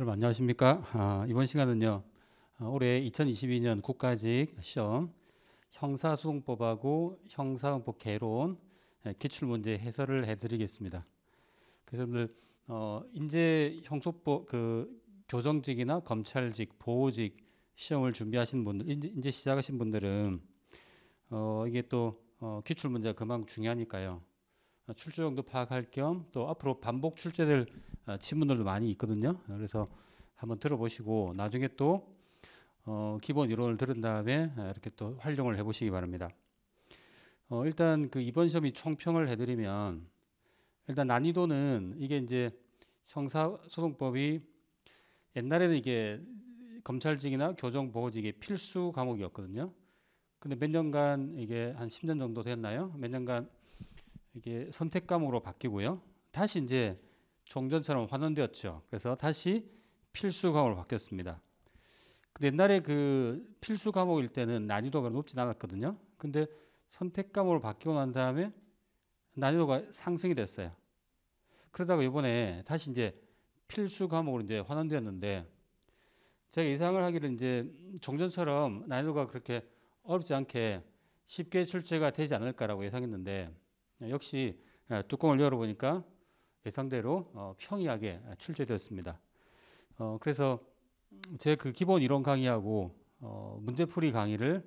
여러분 안녕하십니까? 아, 이번 시간은요 아, 올해 2022년 국가직 시험 형사소송법하고 형사소송법 개론 예, 기출문제 해설을 해드리겠습니다. 그래서 오늘 어, 인재 형소법 그 교정직이나 검찰직 보호직 시험을 준비하신 분들 인재, 인재 시작하신 분들은 어, 이게 또 어, 기출문제가 그만큼 중요하니까요. 출제용도 파악할 겸 또 앞으로 반복 출제될 어, 지문들도 많이 있거든요. 그래서 한번 들어보시고 나중에 또 어, 기본 이론을 들은 다음에 이렇게 또 활용을 해보시기 바랍니다. 어, 일단 그 이번 시험이 총평을 해드리면 일단 난이도는 이게 이제 형사소송법이 옛날에는 이게 검찰직이나 교정보호직의 필수 과목이었거든요. 근데 몇 년간 이게 한 10년 정도 됐나요? 몇 년간 이게 선택과목으로 바뀌고요. 다시 이제 종전처럼 환원되었죠. 그래서 다시 필수 과목으로 바뀌었습니다. 옛날에 그 필수 과목일 때는 난이도가 높진 않았거든요. 근데 선택 과목으로 바뀌고 난 다음에 난이도가 상승이 됐어요. 그러다가 이번에 다시 이제 필수 과목으로 이제 환원되었는데 제가 예상을 하기로 이제 종전처럼 난이도가 그렇게 어렵지 않게 쉽게 출제가 되지 않을까라고 예상했는데 예, 역시 예, 뚜껑을 열어보니까 예상대로 어, 평이하게 출제되었습니다. 어, 그래서 제 그 기본 이론 강의하고 어, 문제풀이 강의를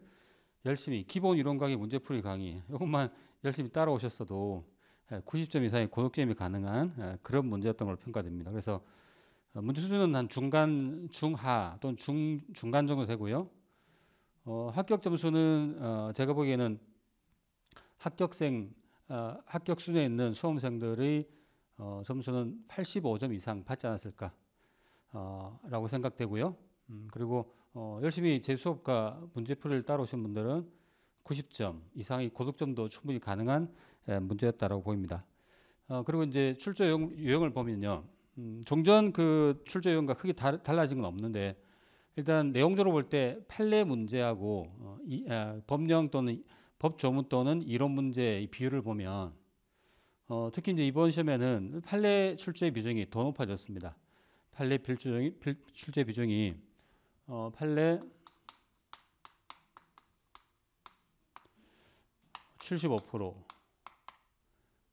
열심히 기본 이론 강의 문제풀이 강의 이것만 열심히 따라오셨어도 90점 예, 이상의 고득점이 가능한 그런 문제였던 걸로 평가됩니다. 그래서 문제 수준은 한 중간 중하 또는 중 중간 정도 되고요. 어, 합격 점수는 어, 제가 보기에는 합격생 어, 합격 순위에 있는 수험생들의 어, 점수는 85점 이상 받지 않았을까 어, 라고 생각되고요. 음, 그리고 어, 열심히 재 수업과 문제풀이를 따라오신 분들은 90점 이상의 고득점도 충분히 가능한 예, 문제였다라고 보입니다. 어, 그리고 이제 출제 유형, 을 보면요. 음, 종전 그 출제 유형과 크게 다, 달라진 건 없는데 일단 내용적으로 볼 때 판례 문제하고 어, 이, 아, 법령 또는 법조문 또는 이론 문제의 비율을 보면 어, 특히 이제 이번 시험에는 판례 출제 비중이 더 높아졌습니다. 판례 빌주정이, 빌, 출제 비중이 어, 판례 75%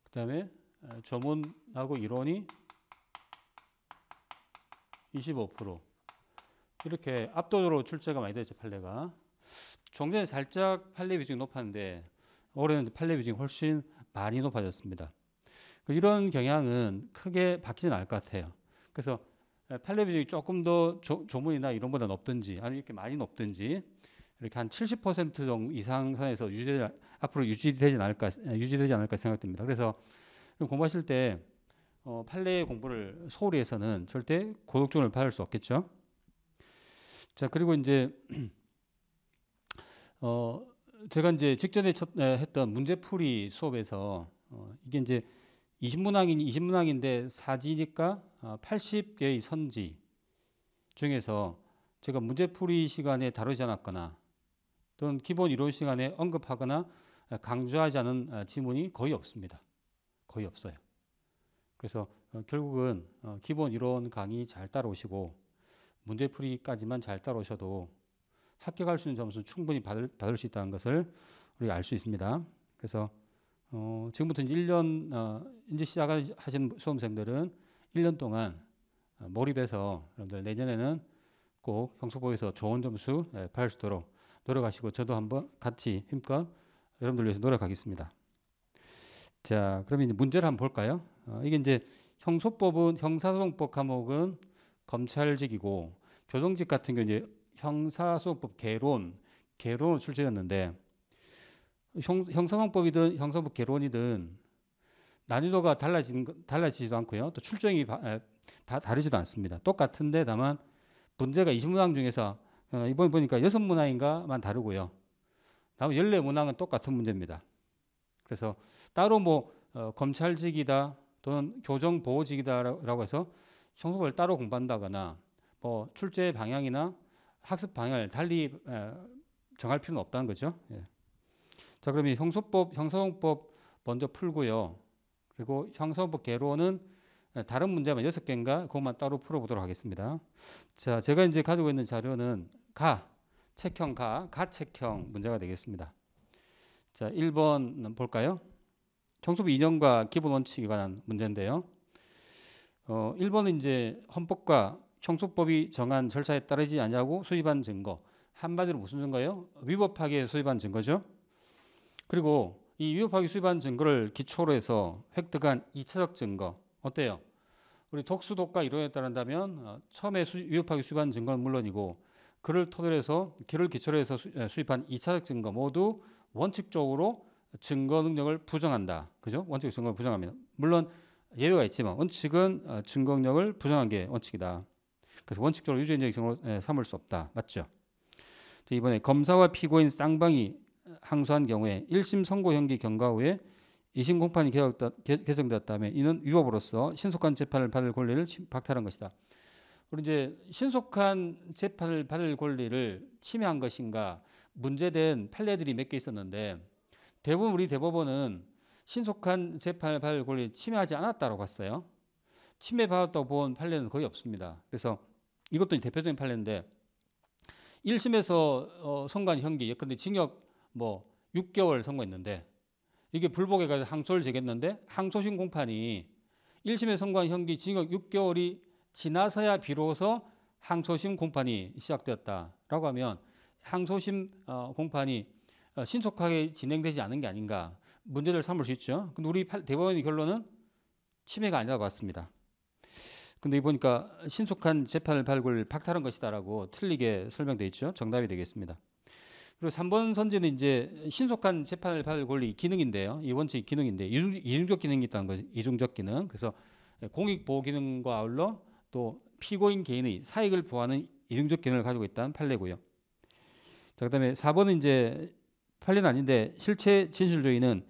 그다음에 조문하고 이론이 25% 이렇게 압도적으로 출제가 많이 됐죠 판례가 종전에 살짝 판례 비중이 높았는데 올해는 판례 비중이 훨씬 많이 높아졌습니다. 그 이런 경향은 크게 바뀌진 않을 것 같아요. 그래서 판례 비중이 조금 더 조, 문이나 이런 보다 높든지 아니면 이렇게 많이 높든지 이렇게 한 70% 정도 이상 선에서 유지 앞으로 유지되지 않을까 유지되지 않을까 생각됩니다. 그래서 공부하실 때 어, 판례 공부를 소홀히 해서는 절대 고독점을 받을 수 없겠죠. 자 그리고 이제 어, 제가 이제 직전에 첫, 에, 했던 문제풀이 수업에서 어, 이게 이제 20문항인 20문항인데 사지니까 어, 80개의 선지 중에서 제가 문제풀이 시간에 다루지 않았거나 또는 기본 이론 시간에 언급하거나 강조하지 않은 어, 지문이 거의 없습니다. 거의 없어요. 그래서 어, 결국은 어, 기본 이론 강의 잘 따라오시고 문제풀이까지만 잘 따라오셔도 합격할 수 있는 점수 는 충분히 받을, 받을 수 있다는 것을 우리가 알 수 있습니다. 그래서 어, 지금부터 이제 1년 어, 이제 시작하신 수험생들은 1년 동안 어, 몰입해서 여러분들 내년에는 꼭 형소보에서 좋은 점수 예, 팔수 있도록 노력하시고 저도 한번 같이 힘껏 여러분들 위해서 노력하겠습니다. 자, 그러면 이제 문제를 한번 볼까요? 어, 이게 이제 형소법은 형사소송법 과목은 검찰직이고 교정직 같은 경우 이제 형사소송법 개론 개론을 출제였는데 형, 사소송법이든 형사법 소 개론이든 난이도가 달라지 달라지지도 않고요. 또 출정이 바, 다 다르지도 않습니다. 똑같은데 다만 문제가 20문항 중에서 어, 이번에 보니까 6문항인가만 다르고요. 다음 14문항은 똑같은 문제입니다. 그래서 따로 뭐 어, 검찰직이다 또는 교정보호직이다라고 해서 형소법을 따로 공부한다거나 뭐 출제 방향이나 학습 방향을 달리 정할 필요는 없다는 거죠. 예. 자, 그럼 이 형소법, 형사용법 먼저 풀고요. 그리고 형사법 개론은 다른 문제만 여섯 개인가 그것만 따로 풀어보도록 하겠습니다. 자, 제가 이제 가지고 있는 자료는 가 책형 가 가책형 문제가 되겠습니다. 자, 1번 볼까요? 형소부 이념과 기본 원칙에 관한 문제인데요. 어, 1번은 이제 헌법과 형수법이 정한 절차에 따르지 않냐고 수집한 증거. 한마디로 무슨 증거예요? 위법하게 수집한 증거죠. 그리고 이 위법하게 수집한 증거를 기초로 해서 획득한 이차적 증거. 어때요? 우리 독수독과 이론에 따른다면 어, 처음에 수, 위법하게 수입한 증거는 물론이고 그를 토대로 해서 그를 기초로 해서 수, 수입한 2차적 증거 모두 원칙적으로 증거 능력을 부정한다. 그죠? 원칙 적 증거를 부정합니다. 물론 예외가 있지만 원칙은 어, 증거 능력을 부정한 게 원칙이다. 그래서 원칙적으로 유죄인정 증로 예, 삼을 수 없다. 맞죠? 이번에 검사와 피고인 쌍방이 항소한 경우에 1심 선고형기 경과 후에 2심 공판이 개정되었다면 이는 위법으로서 신속한 재판을 받을 권리를 박탈한 것이다. 그리 이제 신속한 재판을 받을 권리를 침해한 것인가 문제된 판례들이 몇 개 있었는데 대부분 우리 대법원은 신속한 재판을 받을 권리 침해하지 않았다고 봤어요. 침해받았다고 본 판례는 거의 없습니다. 그래서 이것도 대표적인 판례인데 1심에서 어, 선관한 형기 예컨대 징역 뭐 6개월 선고했는데 이게 불복에 가서 항소를 제기했는데 항소심 공판이 1심에 선고한 형기 징역 6개월이 지나서야 비로소 항소심 공판이 시작되었다라고 하면 항소심 어, 공판이 어, 신속하게 진행되지 않은 게 아닌가 문제를 삼을 수 있죠. 근데 우리 대법원의 결론은 침해가 아니라고 봤습니다. 근데 이 보니까 신속한 재판을 발굴 박탈한 것이다라고 틀리게 설명돼 있죠. 정답이 되겠습니다. 그리고 3번 선제는 이제 신속한 재판을 받을 권리 기능인데요. 이 원칙 기능인데 이중적 기능이 있다는 거죠. 이중적 기능. 그래서 공익 보호 기능과 아울러 또 피고인 개인의 사익을 보호하는 이중적 기능을 가지고 있다는 판례고요. 자, 그다음에 4번은 이제 판례는 아닌데 실체 진실주의는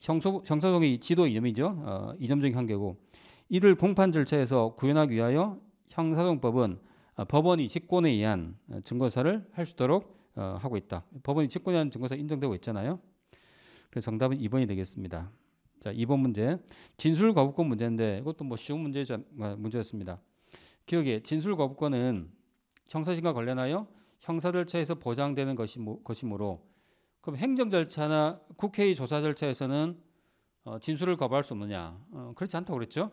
형소, 형사소의 지도 이념이죠. 어, 이념적인 한계고 이를 공판 절차에서 구현하기 위하여 형사소송법은 어, 법원이 직권에 의한 어, 증거사를 할 수 있도록 어, 하고 있다. 법원이 직권에 의한 증거사 인정되고 있잖아요. 그래서 정답은 2번이 되겠습니다. 자, 2번 문제. 진술 거부권 문제인데 이것도 뭐 쉬운 문제였습니다 기억에 진술 거부권은 형사심과 관련하여 형사 절차에서 보장되는 것이므로 그럼 행정 절차나 국회의 조사 절차에서는 진술을 거부할 수 없느냐? 그렇지 않다고 그랬죠?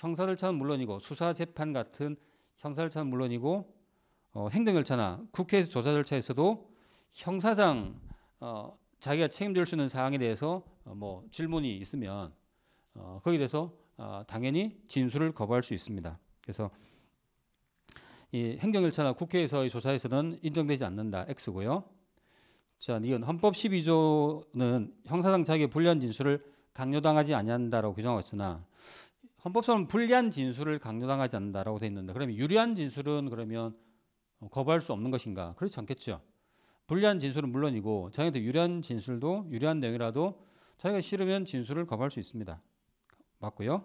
형사 절차는 물론이고 수사 재판 같은 형사 절차는 물론이고 어, 행정 절차나 국회 조사 절차에서도 형사상 어, 자기가 책임질 수 있는 사항에 대해서 어, 뭐 질문이 있으면 어, 거기에 대해서 어, 당연히 진술을 거부할 수 있습니다. 그래서 이 행정 절차나 국회에서의 조사에서는 인정되지 않는다 X고요. 자, 이건 헌법 12조는 형사상 자기의 불리한 진술을 강요당하지 아니한다라고 규정하였으나 헌법소는 불리한 진술을 강요당하지 않는다라고 되어 있는데 그러면 유리한 진술은 그러면 어, 거부할 수 없는 것인가? 그렇지 않겠죠. 불리한 진술은 물론이고 자기한테 유리한 진술도 유리한 내용이라도 자기가 싫으면 진술을 거부할 수 있습니다. 맞고요.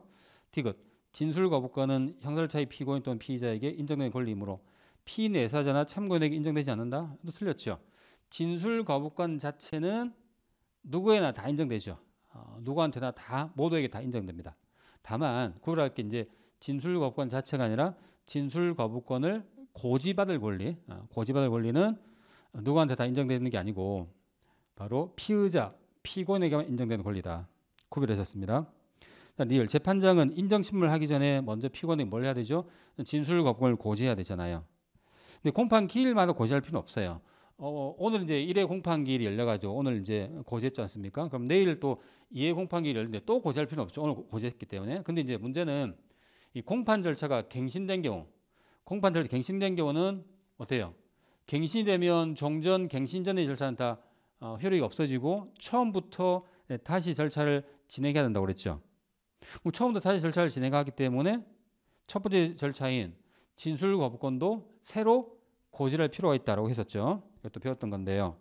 디귿 진술 거부권은 형사차의 피고인 또는 피의자에게 인정된 권리이므로 피내사자나 참고인에게 인정되지 않는다. 틀렸죠. 진술 거부권 자체는 누구에나 다 인정되죠. 어, 누구한테나 다 모두에게 다 인정됩니다. 다만 구별할 게 이제 진술 거부권 자체가 아니라 진술 거부권을 고지받을 권리, 아, 고지받을 권리는 누구한테 다 인정되는 게 아니고 바로 피의자, 피고인에게만 인정되는 권리다. 구별하셨습니다. 리얼 재판장은 인정신문을 하기 전에 먼저 피고인이 뭘 해야 되죠? 진술 거부권을 고지해야 되잖아요. 근데 공판 기일마다 고지할 필요는 없어요. 어, 오늘 이제 1회 공판기일이 열려가지고 오늘 이제 고지했지 않습니까? 그럼 내일 또2회 공판기일이 열리는데 또 고지할 필요는 없죠. 오늘 고지했기 때문에. 근데 이제 문제는 이 공판 절차가 갱신된 경우, 공판 절차 갱신된 경우는 어때요? 갱신이 되면 종전, 갱신 전의 절차는 다 어, 효력이 없어지고 처음부터 네, 다시 절차를 진행해야 된다고 그랬죠. 그럼 처음부터 다시 절차를 진행하기 때문에 첫 번째 절차인 진술 거부권도 새로 고지할 필요가 있다고 했었죠. 이것도 배웠던 건데요.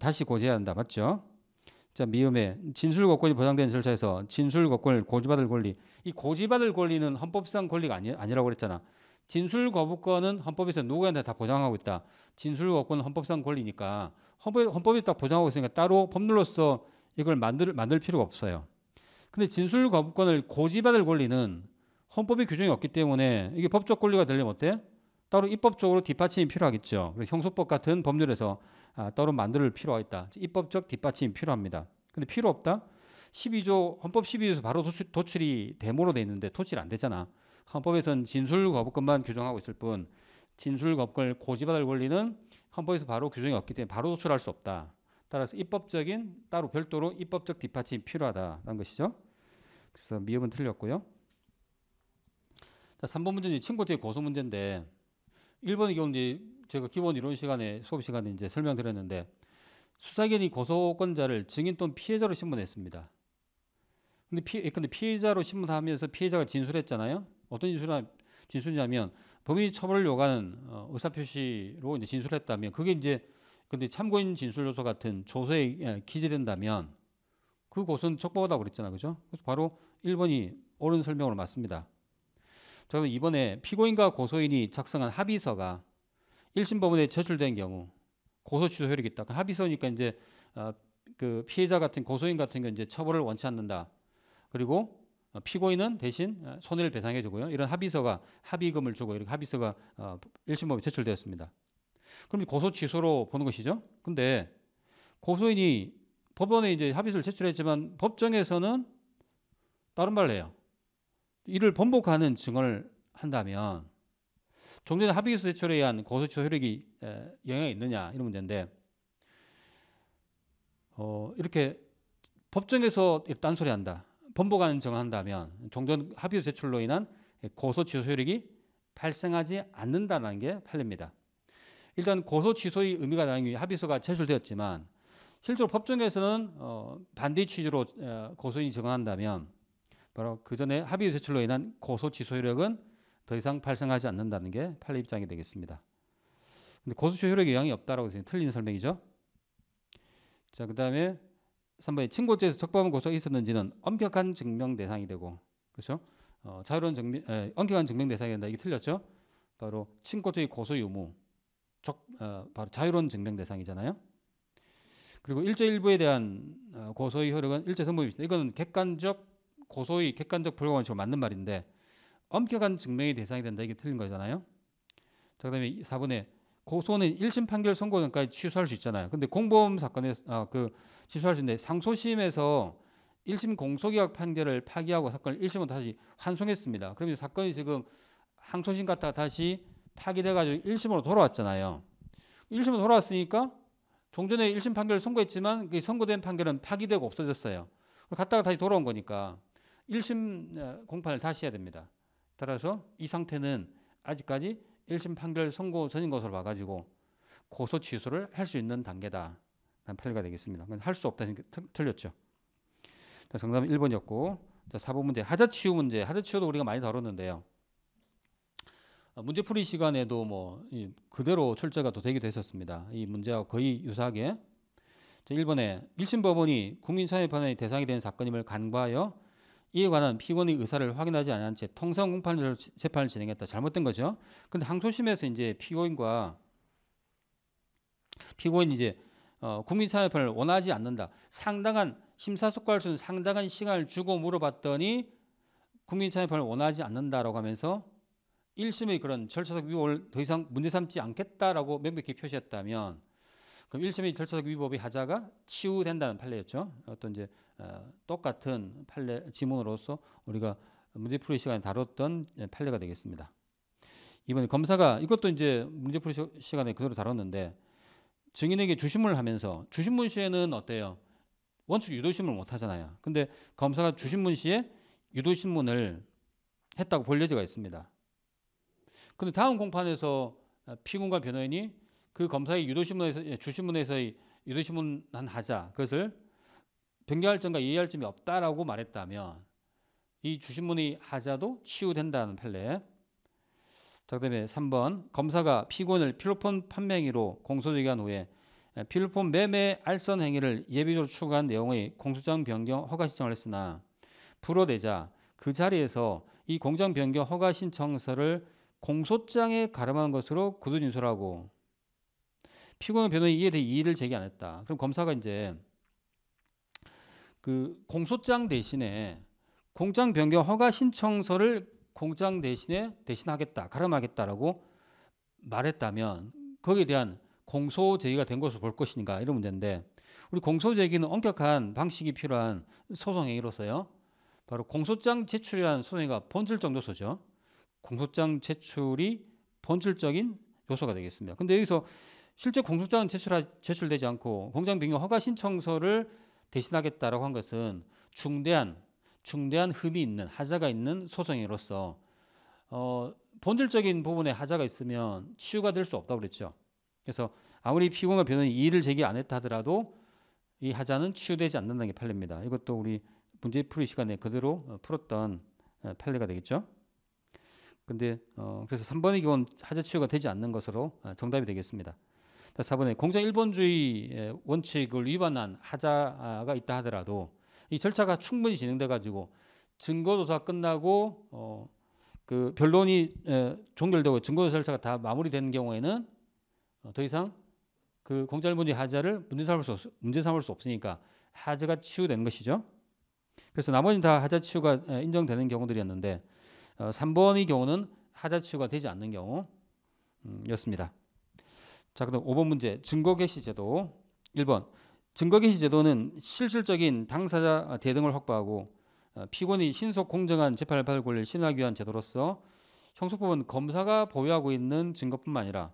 다시 고지해야 한다. 맞죠? 자, 미음에 진술 거 권리 보장된 절차에서 진술 거 권리, 고지받을 권리. 이 고지받을 권리는 헌법상 권리가 아니, 아니라고 그랬잖아. 진술 거부권은 헌법에서 누구한테 다 보장하고 있다. 진술 거부권은 헌법상 권리니까 헌법, 헌법이 딱 보장하고 있으니까 따로 법률로서 이걸 만들, 만들 필요가 없어요. 근데 진술 거부권을 고지받을 권리는 헌법의 규정이 없기 때문에 이게 법적 권리가 되려면 어때? 따로 입법적으로 뒷받침이 필요하겠죠. 그래서 형소법 같은 법률에서 아, 따로 만들 필요가 있다. 입법적 뒷받침이 필요합니다. 근데 필요 없다? 12조 헌법 12조에서 바로 도출, 이 대모로 돼 있는데 도출안 되잖아. 헌법에선 진술 거부권만 규정하고 있을 뿐 진술 거부권을 고지받을 권리는 헌법에서 바로 규정이 없기 때문에 바로 도출할 수 없다. 따라서 입법적인 따로 별도로 입법적 뒷받침이 필요하다라는 것이죠. 그래서 미흡은 틀렸고요. 자, 3번 문제는 친고죄 고소 문제인데 일본의 경우 이제 제가 기본 이론 시간에 수업 시간에 이제 설명드렸는데 수사기관이 고소권자를 증인 또는 피해자로 신문했습니다. 근데 피 예, 근데 피해자로 신문하면서 피해자가 진술했잖아요. 어떤 진술을 진술이냐면 범인 처벌을 요구하는 어, 의사표시로 이제 진술했다면 그게 이제 근데 참고인 진술 요소 같은 조서에 예, 기재된다면 그 곳은 적법하다고 그랬잖아. 요 그죠? 그래서 바로 1번이 옳은 설명으로 맞습니다. 자, 그럼 이번에 피고인과 고소인이 작성한 합의서가 1심 법원에 제출된 경우 고소 취소 효력이 있다. 그러니까 합의서니까 이제 어, 그 피해자 같은 고소인 같은 경우 이제 처벌을 원치 않는다. 그리고 어, 피고인은 대신 어, 손해를 배상해 주고요. 이런 합의서가 합의금을 주고 이렇게 합의서가 1심 어, 법원에 제출되었습니다. 그럼 고소 취소로 보는 것이죠. 근데 고소인이 법원에 이제 합의서를 제출했지만 법정에서는 다른 말을 해요. 이를 번복하는 증언을 한다면 종전 합의서 제출에 의한 고소취소 효력이 영향이 있느냐 이런 문제인데 어, 이렇게 법정에서 딴소리한다 번복하는 증언한다면 을 종전 합의서 제출로 인한 고소취소 효력이 발생하지 않는다는 게팔립니다 일단 고소취소의 의미가 당연히 합의서가 제출되었지만 실제로 법정에서는 어, 반대 취지로 고소인이 증언한다면 바로 그 전에 합의 제출로 인한 고소 취소효력은 더 이상 발생하지 않는다는 게 판례 입장이 되겠습니다. 근데 고소취소 효력 의향이 없다라고 되는 틀린 설명이죠. 자, 그다음에 3번에 친고죄에서 적법한 고소가 있었는지는 엄격한 증명 대상이 되고 그렇죠? 어, 자유로운 증명 에, 엄격한 증명 대상이 된다. 이게 틀렸죠? 바로 친고죄의 고소 유무. 적, 어, 바로 자유로운 증명 대상이잖아요. 그리고 일제 일부에 대한 어, 고소의 효력은 일제 선고입니다. 이거는 객관적 고소의 객관적 불가 원칙으로 맞는 말인데 엄격한 증명이 대상이 된다 이게 틀린 거잖아요. 자, 그다음에 4번에 고소는 1심 판결 선고 전까지 취소할 수 있잖아요. 근데 공범 사건에 아, 그 취소할 수 있는데 상소심에서 1심 공소기각 판결을 파기하고 사건을 1심으로 다시 환송했습니다. 그러면 사건이 지금 항소심 갔다가 다시 파기돼 가지고 1심으로 돌아왔잖아요. 1심으로 돌아왔으니까 종전에 1심 판결을 선고했지만 그 선고된 판결은 파기되고 없어졌어요. 갔다가 다시 돌아온 거니까 1심 어, 공판을 다시 해야 됩니다. 따라서 이 상태는 아직까지 1심 판결 선고 전인 것으로 봐가지고 고소 취소를 할 수 있는 단계다. 라는 판례가 되겠습니다. 할수 없다는 게 틀렸죠. 자, 정답은 1번이었고 자, 4번 문제 하자치유 문제 하자치유도 우리가 많이 다뤘는데요. 아, 문제풀이 시간에도 뭐 그대로 출제가 또 되기도 했었습니다. 이 문제와 거의 유사하게 자, 1번에 1심 법원이 국민사회 반의 대상이 된 사건임을 간과하여 이에 관한 피고인의 의사를 확인하지 않은 채 통상 공판 재판을 진행했다. 잘못된 거죠. 근데 항소심에서 이제 피고인과 피고인 이제 어, 국민참여판을 원하지 않는다. 상당한 심사숙고할수는 있 상당한 시간을 주고 물어봤더니 국민참여판을 원하지 않는다라고 하면서 1심의 그런 절차적 위험을 더 이상 문제 삼지 않겠다라고 명백히 표시했다면 그럼 1심의 절차적 위법의 하자가 치유된다는 판례였죠. 어떤 이제 어, 똑같은 판례 지문으로서 우리가 문제풀이 시간에 다뤘던 예, 판례가 되겠습니다. 이번에 검사가 이것도 이제 문제풀이 시간에 그대로 다뤘는데 증인에게 주신문을 하면서 주신문 시에는 어때요? 원칙 유도신문을 못 하잖아요. 근데 검사가 주신문 시에 유도신문을 했다고 볼 여지가 있습니다. 근데 다음 공판에서 어, 피고인과 변호인이 그 검사의 유도신문에서 예, 주신문에서의 유도신문한 하자 그것을 변경할 점과 이해할 점이 없다라고 말했다면 이 주신문의 하자도 치유된다는 판례. 자, 그다음에 3번 검사가 피고인을 필로폰 판매행로 공소제기한 후에 예, 필로폰 매매 알선 행위를 예비적으로 추가한 내용의 공소장 변경 허가 신청을 했으나 불어대자 그 자리에서 이 공장 변경 허가 신청서를 공소장에 가름한 것으로 구두 인솔하고 피고인 변호인에 이이 대해 이의를 제기 안 했다. 그럼 검사가 이제 그 공소장 대신에 공장 변경 허가 신청서를 공장 대신에 대신하겠다, 가름하겠다라고 말했다면 거기에 대한 공소 제기가 된 것으로 볼 것인가 이런 문제인데 우리 공소 제기는 엄격한 방식이 필요한 소송행위로서요. 바로 공소장 제출이라는 소송행위가 본질적 요소죠. 공소장 제출이 본질적인 요소가 되겠습니다. 근데 여기서 실제 공소장은 제출하, 제출되지 않고 공장 변경 허가 신청서를 대신하겠다라고 한 것은 중대한 중대한 흠이 있는 하자가 있는 소송으로서 어, 본질적인 부분에 하자가 있으면 치유가 될 수 없다고 그랬죠. 그래서 아무리 피고가 변호인이 이의를 제기 안 했다 하더라도 이 하자는 치유되지 않는다는 게 판례입니다. 이것도 우리 문제 풀이 시간에 그대로 어, 풀었던 어, 판례가 되겠죠. 근데 어, 그래서 3번의 기우 하자 치유가 되지 않는 것으로 어, 정답이 되겠습니다. 4번에 공정 일본주의 원칙을 위반한 하자가 있다 하더라도 이 절차가 충분히 진행돼 가지고 증거조사 끝나고 어, 그 변론이 에, 종결되고 증거조사 절차가 다마무리되는 경우에는 어, 더 이상 그 공정 일본주의 하자를 문제 삼을 수 없, 문제 삼을 수 없으니까 하자가 치유되는 것이죠. 그래서 나머지는 다 하자 치유가 인정되는 경우들이었는데 어, 3번의 경우는 하자 치유가 되지 않는 경우였습니다. 음, 자, 그다음 5번 문제. 증거 개시 제도. 1번. 증거 개시 제도는 실질적인 당사자 대등을 확보하고 어, 피고인이 신속 공정한 재판을 받을 권리를 신하기 위한 제도로서 형소법은 검사가 보유하고 있는 증거뿐만 아니라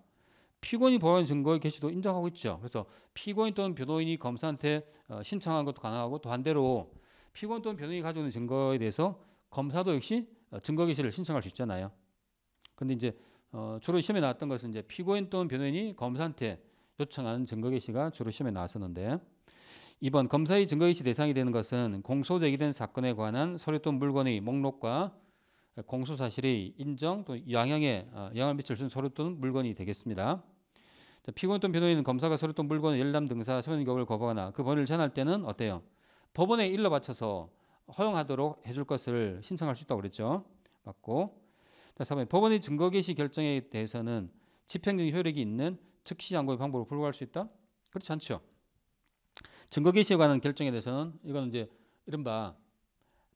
피고인이 보유한 증거의 개시도 인정하고 있죠. 그래서 피고인 또는 변호인이 검사한테 어, 신청한 것도 가능하고 또 반대로 피고인 또는 변호인이 가지고 있는 증거에 대해서 검사도 역시 어, 증거 개시를 신청할 수 있잖아요. 근데 이제 어, 주로 시험에 나왔던 것은 이제 피고인 또는 변호인이 검사한테 요청하는 증거개시가 주로 시험에 나왔었는데 이번 검사의 증거개시 대상이 되는 것은 공소 제기된 사건에 관한 서류 또는 물건의 목록과 공소 사실의 인정 또 양형에 어, 영향을 미칠 수 있는 서류 또는 물건이 되겠습니다. 피고인 또는 변호인은 검사가 서류 또는 물건을 열람 등사 소면 경우를 거부하거나 그 범위를 제한할 때는 어때요? 법원에 일러 바쳐서 허용하도록 해줄 것을 신청할 수 있다고 그랬죠. 맞고 4번 법원의 증거개시 결정에 대해서는 집행적인 효력이 있는 즉시 양고의 방법으로 불구할 수 있다? 그렇지 않죠. 증거개시에 관한 결정에 대해서는 이건 이제 이른바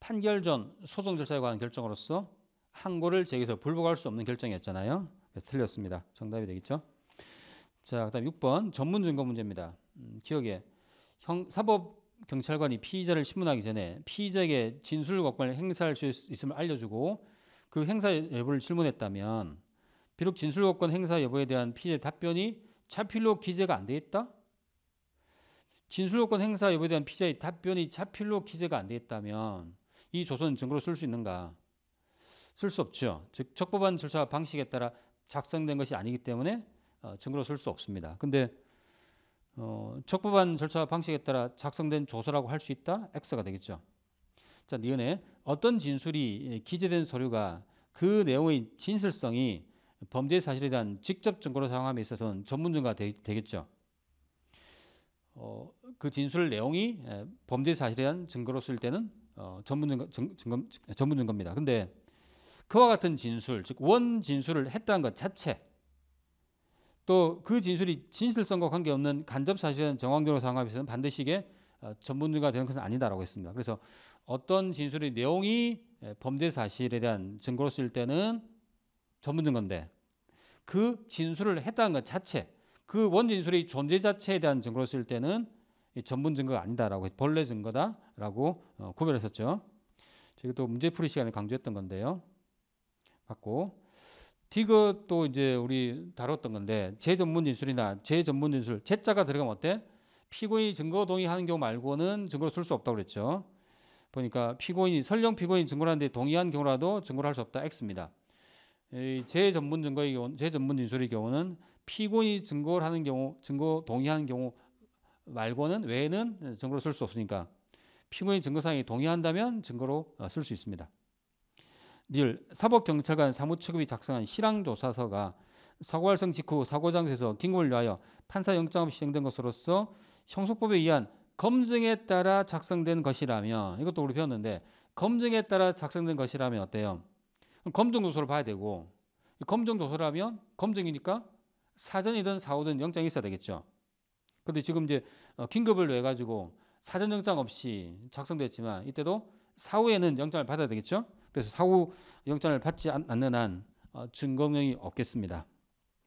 판결 전 소송 절차에 관한 결정으로서 항고를 제기해서 불복할 수 없는 결정이었잖아요. 그래서 틀렸습니다. 정답이 되겠죠. 자, 그다음 6번 전문 증거 문제입니다. 음, 기억에 형 사법 경찰관이 피의자를 신문하기 전에 피의자에게 진술 권을 행사할 수 있음을 알려주고 그 행사 여부를 질문했다면 비록 진술요건 행사 여부에 대한 피의자 답변이 차필로 기재가 안 돼 있다? 진술요건 행사 여부에 대한 피의자 답변이 차필로 기재가 안돼 있다면 이 조서는 증거로 쓸 수 있는가? 쓸 수 없죠. 즉 적법한 절차 방식에 따라 작성된 것이 아니기 때문에 어, 증거로 쓸 수 없습니다. 근데 어, 적법한 절차 방식에 따라 작성된 조서라고 할 수 있다? X가 되겠죠. 자, 니은에 어떤 진술이 예, 기재된 서류가 그 내용의 진실성이 범죄 사실에 대한 직접 증거로 사용함에 있어서는 전문증거가 되, 겠죠 어, 그 진술 내용이 예, 범죄 사실에 대한 증거로 쓸 때는 어, 전문증거, 전문증거입니다. 근데 그와 같은 진술, 즉 원 진술을 했다는 것 자체 또 그 진술이 진실성과 관계없는 간접 사실은 정황적으로 상황에서는 반드시 이게 어, 전문가가 되는 것은 아니다라고 했습니다. 그래서 어떤 진술의 내용이 예, 범죄 사실에 대한 증거로 쓸 때는 전문 적인건데그 진술을 했다는 것 자체 그 원진술의 존재 자체에 대한 증거로 쓸 때는 전문 증거가 아니다라고 벌레 증거다라고 어, 구별했었죠. 저희가 또 문제풀이 시간에 강조했던 건데요. 맞고 디귿 또 이제 우리 다뤘던 건데 재전문 진술이나 재전문 진술 재자가 들어가면 어때? 피고인이 증거 동의하는 경우 말고는 증거로 쓸 수 없다고 그랬죠. 보니까 피고인이 설령 피고인 이 증거하는데 동의한 경우라도 증거를 할 수 없다 X입니다. 제 전문 증거의 경우, 제 전문 진술의 경우는 피고인이 증거를 하는 경우, 증거 동의하 경우 말고는 외에는 증거로 쓸 수 없으니까 피고인 증거상에 동의한다면 증거로 어, 쓸수 있습니다. 늘 사법경찰관 사무처급이 작성한 실황조사서가 사고발생 직후 사고장소에서 긴급을 위하여 판사영장 없이 행된 것으로서 형소법에 의한 검증에 따라 작성된 것이라며 이것도 우리 배웠는데 검증에 따라 작성된 것이라면 어때요? 검증 도서를 봐야 되고 검증 도서라면 검증이니까 사전이든 사후든 영장이 있어야 되겠죠. 근데 지금 이제 어, 긴급을 내 가지고 사전 영장 없이 작성됐지만 이때도 사후에는 영장을 받아야 되겠죠. 그래서 사후 영장을 받지 않는 한 어, 증거명이 없겠습니다.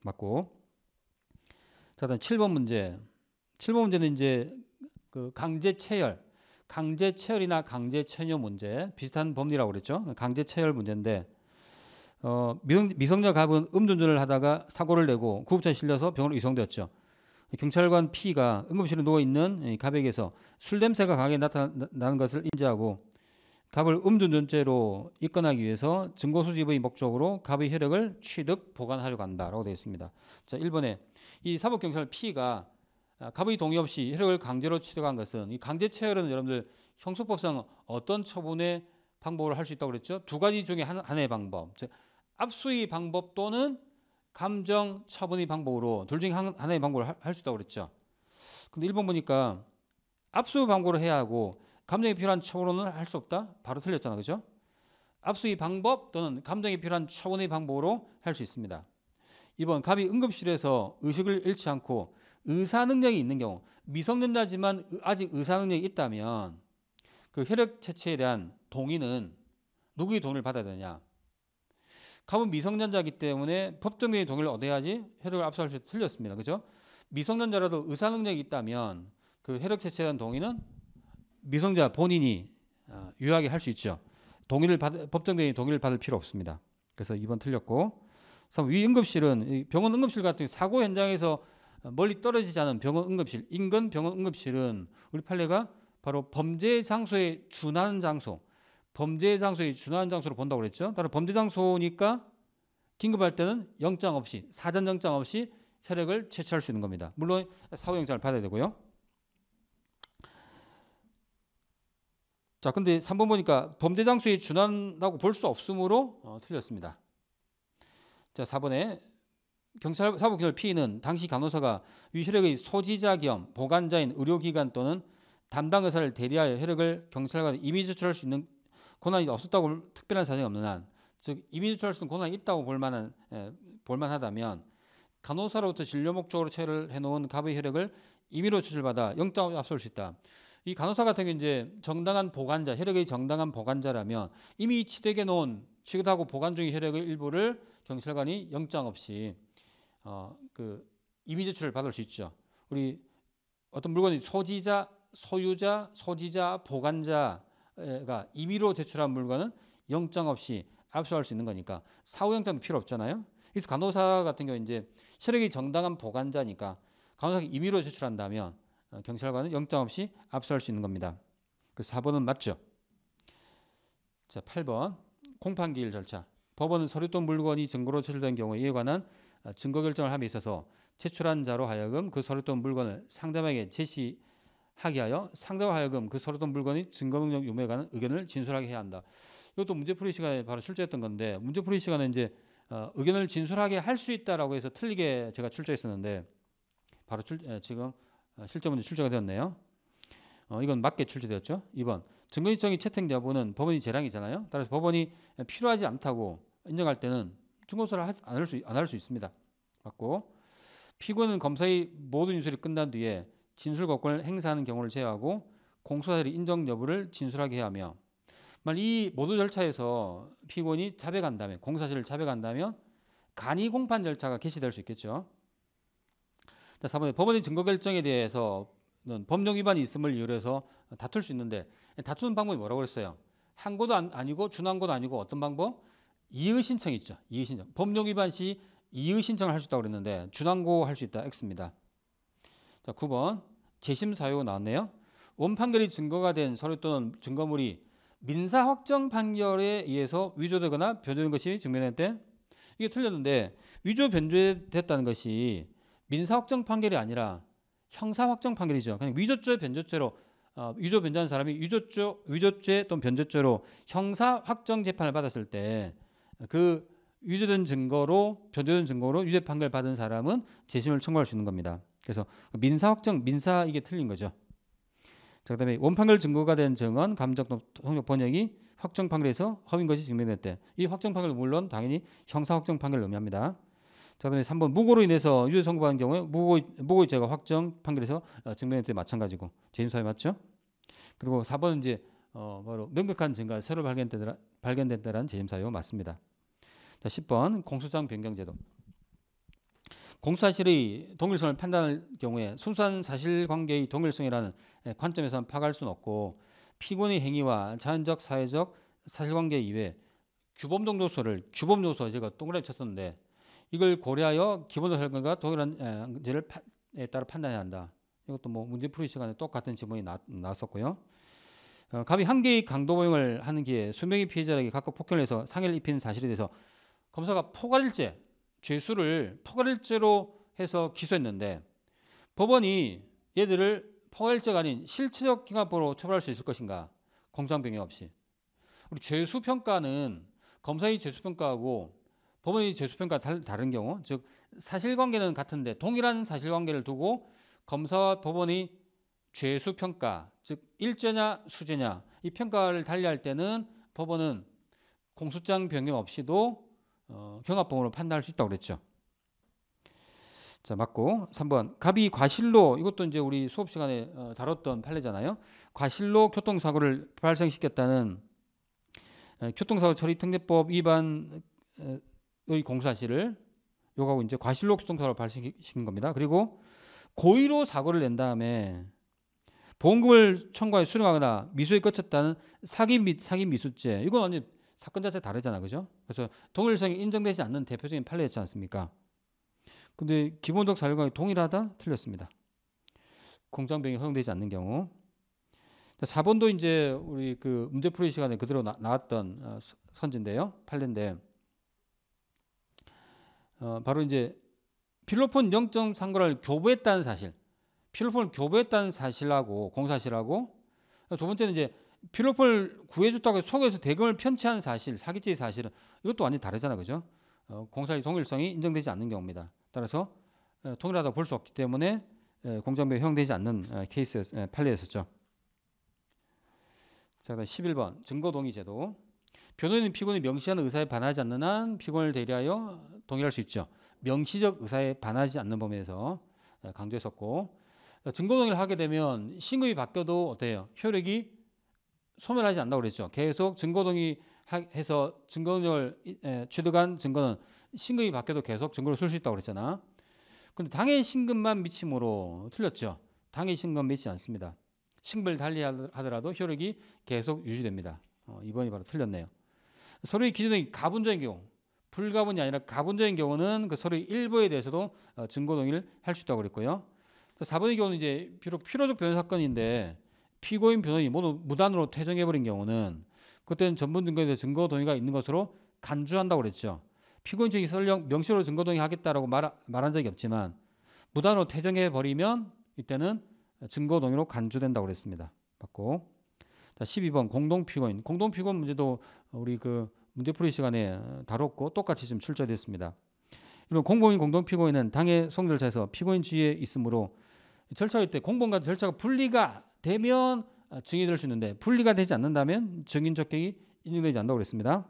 맞고. 자, 다음 7번 문제. 7번 문제는 이제 그 강제 체열, 강제 체열이나 강제 체뇨 문제 비슷한 법리라고 그랬죠. 강제 체열 문제인데 어, 미성년 갑은 음주운전을 하다가 사고를 내고 구급차에 실려서 병원으로 이송되었죠. 경찰관 P가 응급실에 누워 있는 갑에게서 술 냄새가 강하게 나타나는 것을 인지하고 갑을 음주운전죄로 입건하기 위해서 증거 수집의 목적으로 갑의 혈액을 취득 보관하려고 한다라고 되어 있습니다. 자, 1번에 이 사법경찰 P가 갑의 아, 동의 없이 혈액을 강제로 취득한 것은 이 강제 체혈은 여러분들 형소법상 어떤 처분의 방법을 할수 있다고 그랬죠? 두 가지 중에 하나의 방법. 즉 압수의 방법 또는 감정 처분의 방법으로 둘 중에 하나의 방법을 할 수 있다고 그랬죠. 근데 1번 보니까 압수 방법으로 해야 하고 감정이 필요한 처분으로는 할 수 없다. 바로 틀렸잖아. 그죠? 압수의 방법 또는 감정이 필요한 처분의 방법으로 할 수 있습니다. 2번 갑이 응급실에서 의식을 잃지 않고 의사 능력이 있는 경우 미성년자지만 아직 의사 능력이 있다면 그 혈액 채취에 대한 동의는 누구의 동의를 받아야 되냐? 가문 미성년자이기 때문에 법정의 동의를 얻어야지 혈액을 압수할 수 틀렸습니다. 그죠? 미성년자라도 의사 능력이 있다면 그 혈액 채취에 대한 동의는 미성자 본인이 어, 유하게할 수 있죠. 동의를 받, 법정대의 동의를 받을 필요 없습니다. 그래서 2번 틀렸고, 위 응급실은 병원 응급실 같은 사고 현장에서 어, 멀리 떨어지지 않은 병원 응급실, 인근 병원 응급실은 우리 판례가 바로 범죄 장소에 준하는 장소, 범죄 장소에 준하는 장소로 본다고 그랬죠. 따라 범죄 장소니까 긴급할 때는 영장 없이 사전 영장 없이 혈액을 채취할 수 있는 겁니다. 물론 사후 영장을 받아야 되고요. 자, 근데 3번 보니까 범죄 장소에 준한다고 볼 수 없으므로 어, 틀렸습니다. 자, 4번에 경찰 사법결 피의는 당시 간호사가 위 혈액의 소지자 겸 보관자인 의료기관 또는 담당 의사를 대리하여 혈액을 경찰관이 임의 제출할 수 있는 권한이 없었다고 특별한 사정이 없는 한, 즉 이미 제출할 수 있는 권한이 있다고 볼 만한 에, 예, 볼만하다면 간호사로부터 진료 목적으로 체를 해놓은 갑의 혈액을 임의로 제출받아 영장을 앞설 수 있다. 이 간호사 같은 경우 이제 정당한 보관자, 혈액의 정당한 보관자라면 이미 취득해 놓은 취득하고 보관 중의 혈액의 일부를 경찰관이 영장 없이 어, 그 이미 제출을 받을 수 있죠. 우리 어떤 물건이 소지자, 소유자, 소지자, 보관자가 임의로 제출한 물건은 영장 없이 압수할 수 있는 거니까 사후 영장도 필요 없잖아요. 그래서 간호사 같은 경우 이제 혈액이 정당한 보관자니까 간호사가 임의로 제출한다면 어, 경찰관은 영장 없이 압수할 수 있는 겁니다. 그래서 4번은 맞죠. 자, 8번 공판기일 절차. 법원은 서류돈 물건이 증거로 제출된 경우에 관한 아, 증거 결정을 함에 있어서 제출한 자로 하여금 그 서류 또 물건을 상대방에게 제시하게 하여 상대와 하여금 그 서류 또 물건이 증거 능력 유무에 관한 의견을 진술하게 해야 한다. 이것도 문제풀이 시간에 바로 출제했던 건데 문제풀이 시간에 이제 어, 의견을 진술하게 할 수 있다라고 해서 틀리게 제가 출제했었는데 바로 출, 예, 지금 어, 실제 문제 출제가 되었네요. 어, 이건 맞게 출제되었죠. 2번 증거인정이 채택 여부는 법원이 재량이잖아요. 따라서 법원이 필요하지 않다고 인정할 때는 중고서를 안 할 수 안 할 수 있습니다. 맞고 피고는 검사의 모든 인술이 끝난 뒤에 진술 거권을 행사하는 경우를 제외하고 공소사실 인정 여부를 진술하게 해야 하며 만이 모두 절차에서 피고인이 자백한다면 공소사실을 자백한다면 간이 공판 절차가 개시될 수 있겠죠. 4번에 법원의 증거 결정에 대해서는 법령 위반이 있음을 이유로 해서 다툴 수 있는데 다투는 방법이 뭐라고 그랬어요? 항고도 아니고 준항고도 아니고 어떤 방법? 이의 신청 있죠. 이의 신청. 법령 위반 시 이의 신청을 할 수 있다고 그랬는데 준항고 할 수 있다. X입니다. 자, 9번. 재심 사유 나왔네요. 원판결이 증거가 된 서류 또는 증거물이 민사 확정 판결에 의해서 위조되거나 변조된 것이 증명될 때 이게 틀렸는데 위조 변조됐다는 것이 민사 확정 판결이 아니라 형사 확정 판결이죠. 그냥 위조죄 변조죄로 어, 위조 변조한 사람이 위조죄, 위조죄 또는 변조죄로 형사 확정 재판을 받았을 때그 유죄된 증거로 변조된 증거로 유죄 판결 받은 사람은 재심을 청구할 수 있는 겁니다. 그래서 그 민사 확정 민사 이게 틀린 거죠. 자, 그다음에 원판결 증거가 된 증언 감정 성적 번역이 확정 판결에서 허인 것이 증명됐대. 이 확정 판결 물론 당연히 형사 확정 판결을 의미합니다. 자, 그다음에 3번 무고로 인해서 유죄 선고받은 경우에 무고 무고죄가 확정 판결에서 어, 증명될 때 마찬가지고 재임 사유 맞죠? 그리고 4번 이제 어, 바로 명백한 증거 새로 발견되더라 발견된다는재심사유 맞습니다. 자, 10번 공소장 변경제도. 공소사실의 동일성을 판단할 경우에 순수한 사실관계의 동일성이라는 예, 관점에서는 파악할 수는 없고 피고인의 행위와 자연적 사회적 사실관계 이외 규범동 요소를 규범 요소 제가 동그라미 쳤었는데 이걸 고려하여 기본적 사실관계가 동일한 죄를 예, 따라 판단해야 한다. 이것도 뭐 문제 풀이 시간에 똑같은 지문이 나, 나왔었고요. 어, 갑이 한 개의 강도보행을 하는 기에 수명의 피해자에게 각각 폭행을 해서 상해를 입힌 사실에 대해서 검사가 포괄일죄 죄수를 포괄일죄로 해서 기소했는데 법원이 얘들을 포괄일죄가 아닌 실체적 기각범으로 처벌할 수 있을 것인가 공상병행 없이 우리 죄수 평가는 검사의 죄수 평가하고 법원의 죄수 평가 다른 경우 즉 사실관계는 같은데 동일한 사실관계를 두고 검사와 법원이 죄수 평가, 즉 일죄냐 수죄냐 이 평가를 달리할 때는 법원은 공소장 변경 없이도 어, 경합범으로 판단할 수 있다고 그랬죠. 자, 맞고 3번 갑이 과실로 이것도 이제 우리 수업 시간에 어, 다뤘던 판례잖아요. 과실로 교통사고를 발생시켰다는 에, 교통사고 처리 특례법 위반의 공사실을 요거하고 이제 과실로 교통사고를 발생시킨 겁니다. 그리고 고의로 사고를 낸 다음에 보험금을 청구하 수령하거나 미수에 거쳤다는 사기 및 사기 미수죄 이건 아니 사건 자체 다르잖아 그죠? 그래서 동일성이 인정되지 않는 대표적인 판례였지 않습니까? 근데 기본적 사유가 동일하다 틀렸습니다. 공장 병이 허용되지 않는 경우. 4번도 이제 우리 그 문제풀이 시간에 그대로 나, 왔던 어, 선진데요 판례인데 어, 바로 이제 필로폰 영정 상고를 교부했다는 사실. 필로폰을 교부했다는 사실하고 공사실하고 두 번째는 이제 필로폰 구해줬다고 속여서 대금을 편취한 사실, 사기죄 사실은 이것도 완전히 다르잖아요, 그죠? 어, 공사의 동일성이 인정되지 않는 경우입니다. 따라서 에, 어, 통일하다 볼 수 없기 때문에 에, 어, 공정배 허용되지 않는 에, 어, 케이스 에, 판례였었죠. 자, 그다음 11번 증거동의 제도. 변호인은 피고인이 명시하는 의사에 반하지 않는 한 피고인을 대리하여 동의할 수 있죠. 명시적 의사에 반하지 않는 범위에서 강조했었고 증거동의를 하게 되면 신금이 바뀌어도 어때요? 효력이 소멸하지 않는다고 그랬죠. 계속 증거동의 해서 증거를 동 취득한 증거는 신금이 바뀌어도 계속 증거를 쓸 수 있다고 그랬잖아. 근데 당해 신금만 미침으로 틀렸죠. 당해 신금만 미치지 않습니다. 신급을 달리하더라도 효력이 계속 유지됩니다. 어, 이번이 바로 틀렸네요. 서로의 기준의 가분적인 경우, 불가분이 아니라 가분적인 경우는 그 서로의 일부에 대해서도 어, 증거동의를 할 수 있다고 그랬고요. 4번의 경우는 이제 비록 필요적 변호 사건인데 피고인 변호인이 모두 무단으로 퇴정해버린 경우는 그때는 전문 증거에 대해 증거 동의가 있는 것으로 간주한다고 그랬죠. 피고인 측이 설령 명시로 증거 동의하겠다라고 말, 말한 적이 없지만 무단으로 퇴정해버리면 이때는 증거 동의로 간주된다고 그랬습니다. 맞고. 자, 12번 공동 피고인. 공동 피고인 문제도 우리 그 문제풀이 시간에 다뤘고 똑같이 지금 출제됐습니다. 그럼 공공인 공동 피고인은 당해 성절차에서 피고인 주위에 있으므로 절차일 때 공범과 절차가 분리가 되면 아, 증인이 될 수 있는데 분리가 되지 않는다면 증인 적격이 인정되지 않는다고 했습니다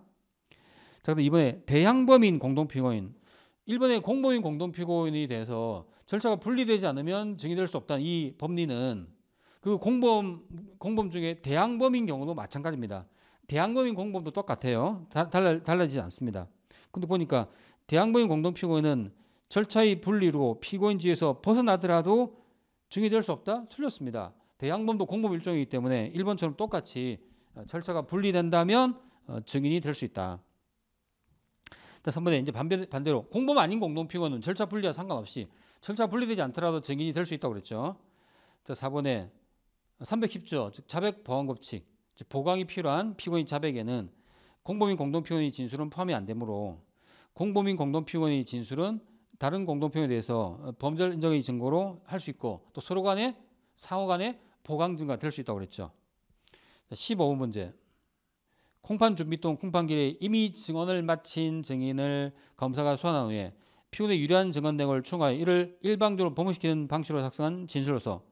자, 근데 이번에 대항범인 공동피고인 일본의 공범인 공동피고인이 돼서 절차가 분리되지 않으면 증인될 수 없다는 이 법리는 그 공범 공범 중에 대항범인 경우도 마찬가지입니다. 대항범인 공범도 똑같아요. 달라, 달라지지 않습니다. 근데 보니까 대항범인 공동피고인은 절차의 분리로 피고인지에서 벗어나더라도 증이 될 수 없다? 틀렸습니다. 대항범도 공범 일종이기 때문에 1번처럼 똑같이 어, 절차가 분리된다면 어, 증인이 될 수 있다. 3번에 이제 반대, 반대로 공범 아닌 공동피고는 절차 분리와 상관없이 절차 분리되지 않더라도 증인이 될 수 있다고 그랬죠. 4번에 310조 즉 자백 보완 법칙 즉 보강이 필요한 피고인 자백에는 공범인 공동피고인의 진술은 포함이 안 되므로 공범인 공동피고인의 진술은 다른 공동표에 대해서 어, 범죄 인정의 증거로 할 수 있고 또 서로 간에 상호 간에 보강 증가 될 수 있다고 그랬죠. 15번 문제. 콩판 준비동 콩판길에 이미 증언을 마친 증인을 검사가 소환한 후에 피고의 인 유리한 증언 등을 추가하여 이를 일방적으로 범행시키는 방식으로 작성한 진술로서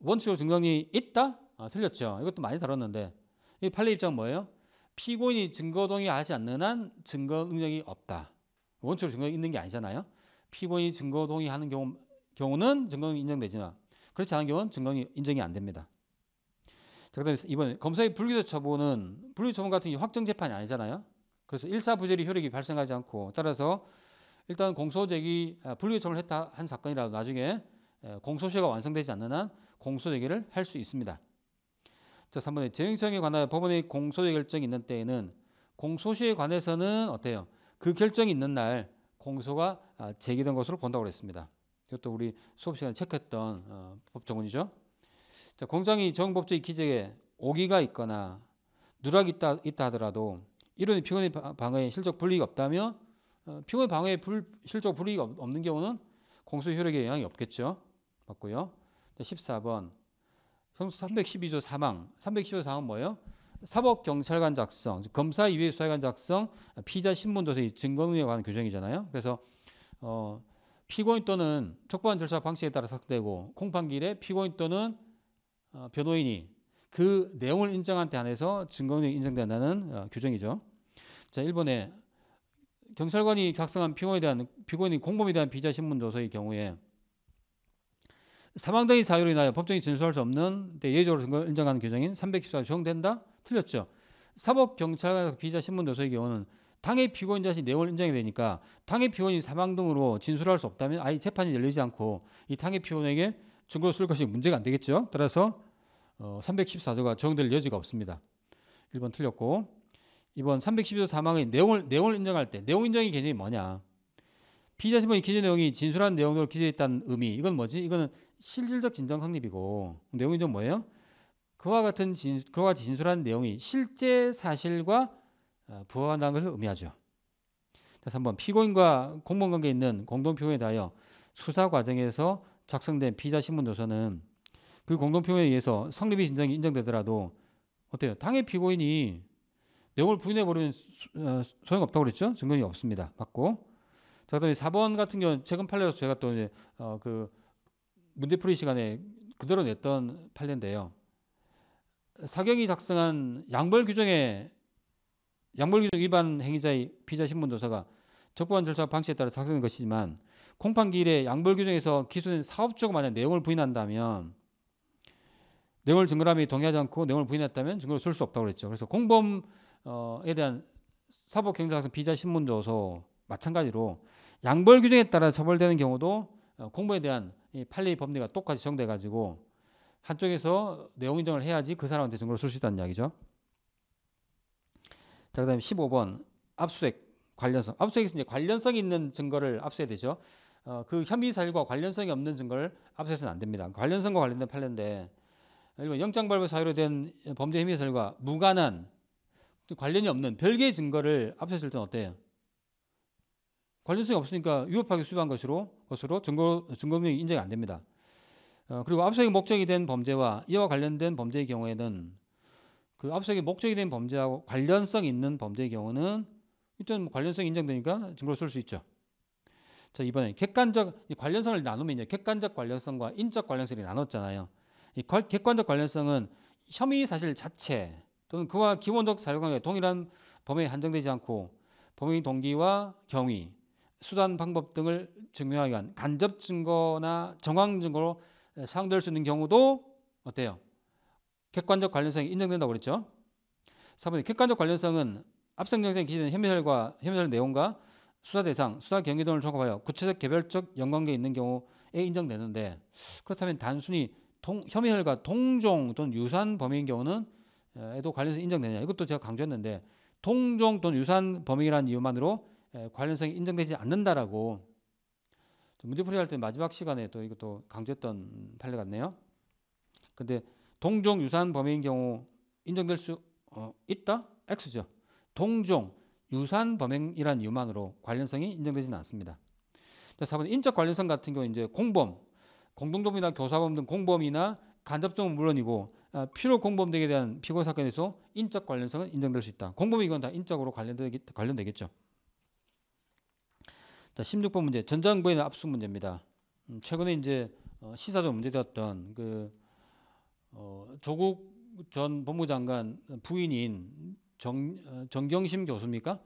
원칙으로 증언이 있다? 아, 틀렸죠. 이것도 많이 다뤘는데 이 판례 입장 뭐예요? 피고인이 증거동의하지 않는 한 증거 능력이 없다. 원칙으로 증거가 있는 게 아니잖아요. 피고인이 증거 동의하는 경우, 경우는 증거는 인정되지만 그렇지 않은 경우는 증거는 인정이 안 됩니다. 자, 그다음에 이번 검사의 불기소 처분은 불기소 처분 같은 게 확정 재판이 아니잖아요. 그래서 일사부재리 효력이 발생하지 않고 따라서 일단 공소 제기 아, 불기소 처분을 했다 한 사건이라도 나중에 공소시효가 완성되지 않는 한 공소 제기를 할 수 있습니다. 자, 3번에 재행성에 관하여 법원의 공소의 결정이 있는 때에는 공소시에 관해서는 어때요? 그 결정이 있는 날 공소가 아, 제기된 것으로 본다고 했습니다 이것도 우리 수업 시간에 체크했던 어, 법조문이죠. 자, 공정위 정법조 기재에 오기가 있거나 누락이 있다, 있다 하더라도 이런 피고인 방어에 실적 불이익이 없다면 어, 피고인 방어에 불, 실적 불이익이 없는 경우는 공소 효력에 영향이 없겠죠. 맞고요. 14번 형수 312조 사망 312조 사망은 뭐예요? 사법경찰관 작성, 검사 이외 수사관 작성, 피자 신문도서의 증거능력에 관한 규정이잖아요. 그래서 어, 피고인 또는 촉구한 절차 방식에 따라 삭제되고 공판길에 피고인 또는 어, 변호인이 그 내용을 인정한 데 한해서 증거능력이 인정된다는 어, 규정이죠. 자, 1번에 경찰관이 작성한 피고인에 대한 피고인이 공범에 대한 피자 신문 도서의 경우에 사망당의 사유로 인하여 법정에 진술할 수 없는 예외적으로 인정하는 규정인 314조 정된다 틀렸죠. 사법경찰 피의자 신문 도서의 경우는 당의 피고인 자신이 내용 인정이 되니까 당의 피고인이 사망 등으로 진술할 수 없다면 아예 재판이 열리지 않고 이 당의 피고인에게 증거쓸 것이 문제가 안 되겠죠. 따라서 어, 314조가 적용될 여지가 없습니다. 1번 틀렸고 2번 312조 사망의 내용을 내용을 인정할 때 내용 인정의 개념이 뭐냐? 피의자 신문이 기재 내용이 진술한 내용으로 기재했다는 의미 이건 뭐지? 이거는 실질적 진정 성립이고 내용 인정 뭐예요? 그와 같은 진, 그와 진술한 내용이 실제 사실과 어, 부합한다는 것을 의미하죠. 다시 한번 피고인과 공무관계 있는 공동표에 대하여 수사 과정에서 작성된 피자 신문 도서는 그 공동표에 의해서 성립이 진정이 인정되더라도 어때요? 당의 피고인이 내용을 부인해 버리면 어, 소용없다고 그랬죠? 증거이 없습니다. 맞고. 자, 그다음에 4번 같은 경우 최근 판례로서 제가 또 이제 어, 그 문제풀이 시간에 그대로 냈던 판례인데요. 사격이 작성한 양벌 규정에 양벌 규정 위반 행위자의 피자 신문 조사가 적법한 절차 방식에 따라 작성된 것이지만 공판기일에 양벌 규정에서 기소된 사업주가 만약 내용을 부인한다면 내용을 증거함에 동의하지 않고 내용을 부인했다면 증거를 쓸 수 없다고 그랬죠. 그래서 공범에 어, 대한 사법경제학상 피자 신문 조서 마찬가지로 양벌 규정에 따라 처벌되는 경우도 어, 공범에 대한 판례 법리가 똑같이 정돼 가지고 한쪽에서 내용 인정을 해야지 그 사람한테 증거를 쓸 수 있다는 이야기죠. 자, 그다음에 15번 압수액 관련성. 압수액에 이제 관련성이 있는 증거를 압수해야 되죠. 어, 그 혐의 사실과 관련성이 없는 증거를 압수해서는 안 됩니다. 관련성과 관련된 판례인데 일본 영장 발부 사유로 된 범죄 혐의 사실과 무관한 관련이 없는 별개의 증거를 압수했을 때는 어때요? 관련성이 없으니까 위법하게 수배한 것으로 것으로 증거 증거명이 인정이 안 됩니다. 어, 그리고 압수수색이 목적이 된 범죄와 이와 관련된 범죄의 경우에는 그 압수수색이 목적이 된 범죄하고 관련성 있는 범죄의 경우는 일단 뭐 관련성이 인정되니까 증거로 쓸 수 있죠. 자 이번에 객관적 관련성을 나누면 이제 객관적 관련성과 인적 관련성이 나눴잖아요. 이 객관적 관련성은 혐의 사실 자체 또는 그와 기본적 사유관계 동일한 범행에 한정되지 않고 범행 동기와 경위, 수단 방법 등을 증명하기 위한 간접 증거나 정황 증거로 예, 사용될 수 있는 경우도 어때요? 객관적 관련성이 인정된다고 그랬죠. 4번 객관적 관련성은 앞선 경쟁 기준 혐의설과 혐의설 내용과 수사 대상, 수사 경위 등을 종합하여 구체적 개별적 연관계 있는 경우에 인정되는데 그렇다면 단순히 동, 혐의설과 동종 또는 유사한 범위인 경우는 예, 에도 관련성 인정되냐? 이것도 제가 강조했는데 동종 또는 유사한 범위라는 이유만으로 예, 관련성이 인정되지 않는다라고 문제풀이 할때 마지막 시간에 또 이것도 강조했던 판례 같네요. 근데 동종 유사한 범행인 경우 인정될 수 어, 있다? X죠. 동종 유사한 범행이란 이유만으로 관련성이 인정되지는 않습니다. 자, 4번 인적 관련성 같은 경우 이제 공범, 공동범이나 교사범 등 공범이나 간접성은 물론이고 아, 피로 공범 등에 대한 피고 사건에서 인적 관련성은 인정될 수 있다. 공범이 이건 다 인적으로 관련되, 관련되겠죠. 자, 16번 문제. 전장부에 압수 문제입니다. 음, 최근에 이제 어, 시사적 문제되었던 그 어, 조국 전 법무장관 부인인 정, 어, 정경심 교수입니까?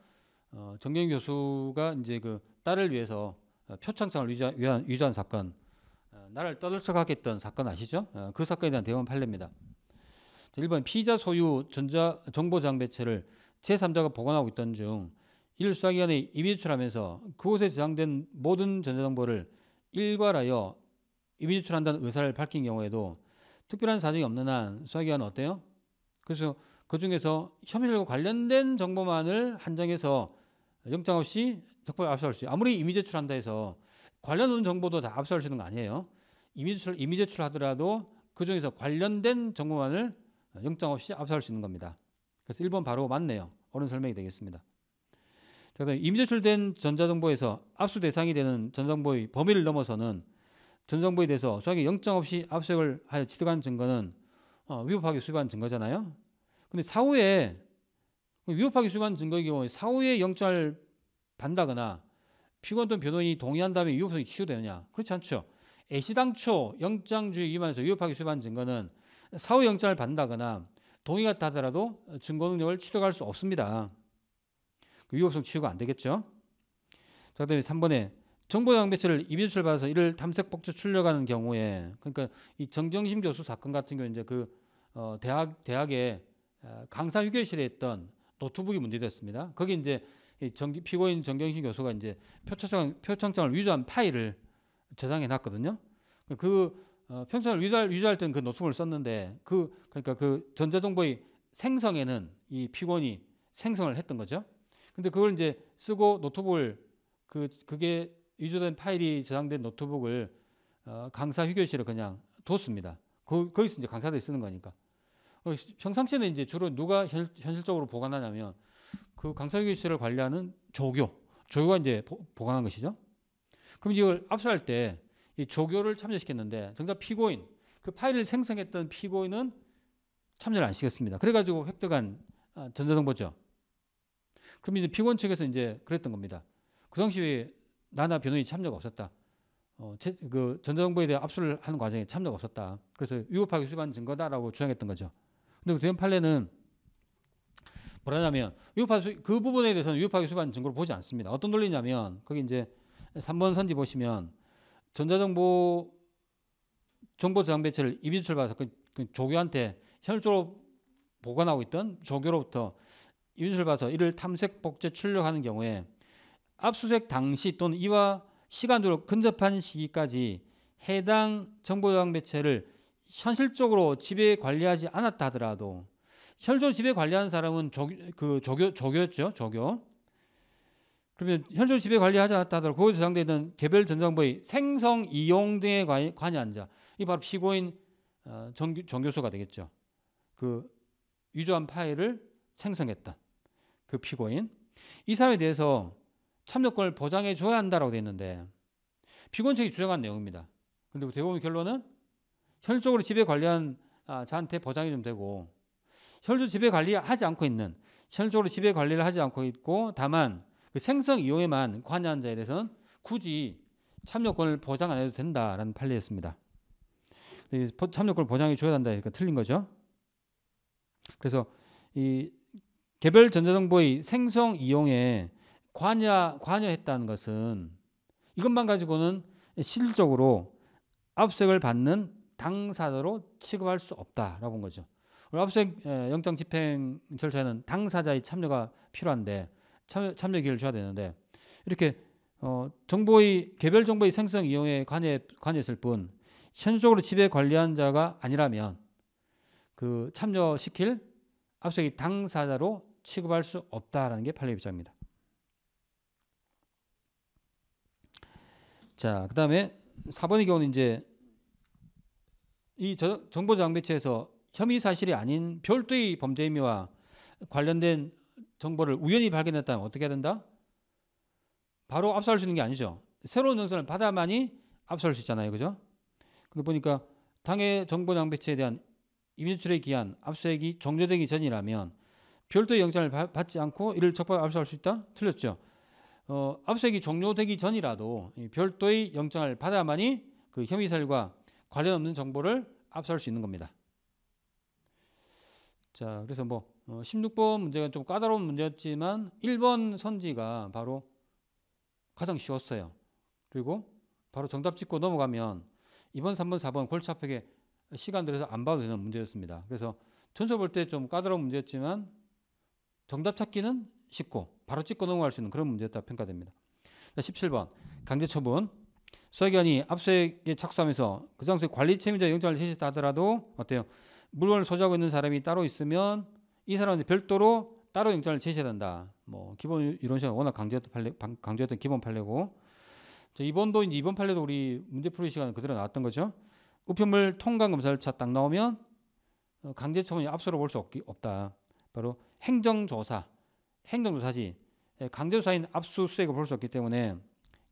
어, 정경심 교수가 이제 그 딸을 위해서 어, 표창장을 위자, 위한, 위조한 사건, 어, 나를 떠들썩하게 했던 사건 아시죠? 어, 그 사건에 대한 대원 판례입니다. 1번 피자 소유 전자 정보 장배체를 제3자가 보관하고 있던 중 일수사기관에 임의제출하면서 그곳에 저장된 모든 전자정보를 일괄하여 임의제출한다는 의사를 밝힌 경우에도 특별한 사정이 없는 한 수사기관은 어때요? 그래서 그 중에서 혐의들과 관련된 정보만을 한정해서 영장 없이 적발 압수할 수 있어요. 아무리 임의 제출한다 해서 관련 온 정보도 다 압수할 수 있는 거 아니에요. 임의 제출, 임의 제출하더라도 그 중에서 관련된 정보만을 영장 없이 압수할 수 있는 겁니다. 그래서 1번 바로 맞네요. 옳은 설명이 되겠습니다. 그다음에 이미 제출된 전자정보에서 압수 대상이 되는 전정보의 범위를 넘어서는 전정보에 대해서 소액이 영장 없이 압수색을 하여 취득한 증거는 어, 위법하게 수집한 증거잖아요. 근데 사후에 위법하게 수집한 증거의 경우 사후에 영장을 반다거나 피고인 또는 변호인이 동의한 다음에 위법성이 치유되느냐? 그렇지 않죠. 애시당초 영장주의 위반에서 위법하게 수집한 증거는 사후 영장을 받다거나 동의가 다더라도 증거 능력을 취득할 수 없습니다. 위법성 그 치유가안 되겠죠. 자, 그다음에 3번에 정보장 배치를 임의조 받아서 이를 탐색 복제 출력하는 경우에 그러니까 이 정경심 교수 사건 같은 경우 이제 그 어, 대학 대학의 어, 강사 휴게실에 있던 노트북이 문제됐습니다. 거기 이제 정, 피고인 정경심 교수가 이제 표창장, 표창장을 위조한 파일을 저장해 놨거든요. 그 평창을 어, 위조할, 위조할 때는 그 노트북을 썼는데 그 그러니까 그 전자정보의 생성에는 이피고이 생성을 했던 거죠. 근데 그걸 이제 쓰고 노트북을 그 그게 위조된 파일이 저장된 노트북을 어, 강사 휴교실에 그냥 뒀습니다. 거, 거기서 이제 강사들이 쓰는 거니까. 어, 평상시에는 이제 주로 누가 현, 실적으로 보관하냐면 그 강사 휴게실을 관리하는 조교, 조교가 이제 보, 보관한 것이죠. 그럼 이걸 압수할 때 이 조교를 참여시켰는데 정작 피고인 그 파일을 생성했던 피고인은 참여를 안 시켰습니다. 그래가지고 획득한 아, 전자정보죠. 그럼 이제 피고인 측에서 이제 그랬던 겁니다. 그 당시에 나나 변호인 참여가 없었다. 어, 그 전자정보에 대해 압수를 하는 과정에 참여가 없었다. 그래서 위법하게 수집한 증거다라고 주장했던 거죠. 근데 그 대응 판례는 뭐라냐면 위법하게 그 부분에 대해서는 위법하게 수집한 증거로 보지 않습니다. 어떤 논리냐면 거기 이제 3번 선지 보시면 전자정보 정보 저장 배치를 이비 출받아서 그, 그 조교한테 현실적으로 보관하고 있던 조교로부터 이것을 봐서 이를 탐색 복제 출력하는 경우에 압수수색 당시 또는 이와 시간으로 근접한 시기까지 해당 정보저장 매체를 현실적으로 집에 관리하지 않았다 하더라도 현존 집에 관리하는 사람은 조, 그 조교 조교였죠 조교 그러면 현존 집에 관리하지 않았다 하더라도 그것에 저장되는 개별 전장부의 생성 이용 등에 관여한 자이 바로 피고인 어, 정, 정교수가 되겠죠 그위조한 파일을 생성했다 그 피고인 이 사유에 대해서 참여권을 보장해 줘야 한다라고 돼 있는데 피고인 측이 주장한 내용입니다. 근데 뭐 대법원 결론은 현실적으로 지배 관리한 아, 자한테 보장이 좀 되고 현실 지배 관리하지 않고 있는 현실적으로 지배 관리를 하지 않고 있고 다만 그 생성 이용에만 관여한 자에 대해서는 굳이 참여권을 보장 안 해도 된다라는 판례였습니다. 참여권을 보장해 줘야 한다 니까 그러니까 틀린 거죠. 그래서 이 개별 전자정보의 생성 이용에 관여, 관여했다는 것은 이것만 가지고는 실질적으로 압수색을 받는 당사자로 취급할 수 없다라고 본 거죠. 압수색 영장 집행 절차는 당사자의 참여가 필요한데 참, 참여 기회를 줘야 되는데 이렇게 어, 정보의 개별 정보의 생성 이용에 관여, 관여했을 뿐 현실적으로 지배 관리한 자가 아니라면 그 참여시킬 압수색의 당사자로 취급할 수 없다라는 게 판례 입장입니다. 자, 그다음에 4번의 경우는 이제 이 정보장비체에서 혐의 사실이 아닌 별도의 범죄 혐의와 관련된 정보를 우연히 발견했다면 어떻게 해야 된다? 바로 압수할 수 있는 게 아니죠. 새로운 연선을 받아만이 압수할 수 있잖아요. 그죠? 근데 보니까 당해 정보장 배치에 대한 임진출의 기한 압수액이 종료되기 전이라면 별도의 영장을 받지 않고 이를 적법 압수할 수 있다? 틀렸죠. 어, 압수액이 종료되기 전이라도 별도의 영장을 받아야만이 그 혐의 사실과 관련 없는 정보를 압수할 수 있는 겁니다. 자, 그래서 뭐 어, 16번 문제가 좀 까다로운 문제였지만 1번 선지가 바로 가장 쉬웠어요. 그리고 바로 정답 찍고 넘어가면 2번, 3번, 4번 골치 아프게 시간 들여서 안 봐도 되는 문제였습니다. 그래서 전서 볼때 좀 까다로운 문제였지만 정답 찾기는 쉽고 바로 찍고 넘어갈 수 있는 그런 문제였다 평가됩니다. 17번 강제 처분 소액연이 압수액에 착수하면서 그 장소에 관리 책임자 영장을 제시했다 하더라도 어때요? 물건을 소지하고 있는 사람이 따로 있으면 이 사람한테 별도로 따로 영장을 제시해야 된다. 뭐 기본 이런 식으로 워낙 강제했던 판례, 강제했던 기본 판례고 저 이번도 이제 이번 판례도 우리 문제 풀이 시간 에 그대로 나왔던 거죠. 우편물 통관 검사를 차딱 나오면 어, 강제 처분이 압수로 볼 수 없다. 바로 행정조사, 행정조사지 예, 강제조사인 압수수색을 볼 수 없기 때문에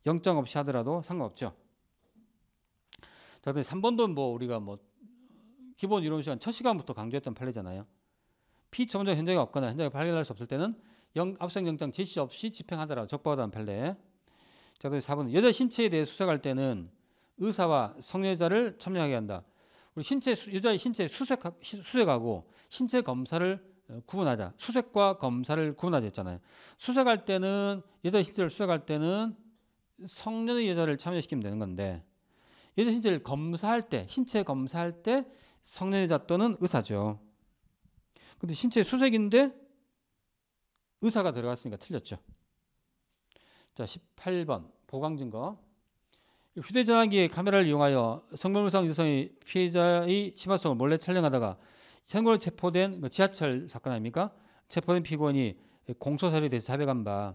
영장 없이 하더라도 상관없죠. 자, 근데 3번도 뭐 우리가 뭐 기본 이론 시간 첫 시간부터 강조했던 판례잖아요. 피처 먼저 현장에 없거나 현장에 발견할 수 없을 때는 영, 압수영장 제시 없이 집행하더라도 적법하다는 판례. 자, 그 4번 여자 신체에 대해 수색할 때는 의사와 성애자를 참여하게 한다. 우리 신체 여자의 신체 수색 수색하고 신체 검사를 어, 구분하자. 수색과 검사를 구분하자 했잖아요. 수색할 때는 여자 신체를 수색할 때는 성년의 여자를 참여시키면 되는 건데 여자 신체를 검사할 때 신체 검사할 때 성년 여자 또는 의사죠. 근데 신체 수색인데 의사가 들어갔으니까 틀렸죠. 자, 18번 보강 증거. 휴대전화기의 카메라를 이용하여 성별무상 유성이 피해자의 심화성을 몰래 촬영하다가 현골 체포된 그 지하철 사건 아닙니까? 체포된 피고인이 공소사유에 대해서 자백한 바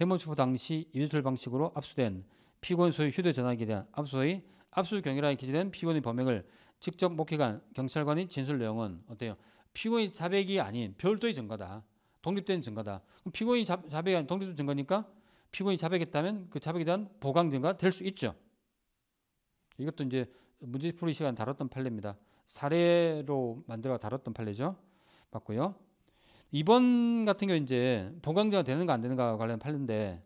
해물 체포 당시 인술 방식으로 압수된 피고인 소유 휴대전화기에 대한 압수의 압수 경위라에 기재된 피고인 범행을 직접 목격한 경찰관의 진술 내용은 어때요? 피고인 자백이 아닌 별도의 증거다. 독립된 증거다. 그럼 피고인 자, 자백이 아닌 독립된 증거니까 피고인이 자백했다면 그 자백에 대한 보강 증거가 될수 있죠. 이것도 이제 문제 풀이 시간 다뤘던 판례입니다. 사례로 만들어 다뤘던 판례죠. 맞고요. 이번 같은 경우 이제 보강제가 되는가 안 되는가 관련 판례인데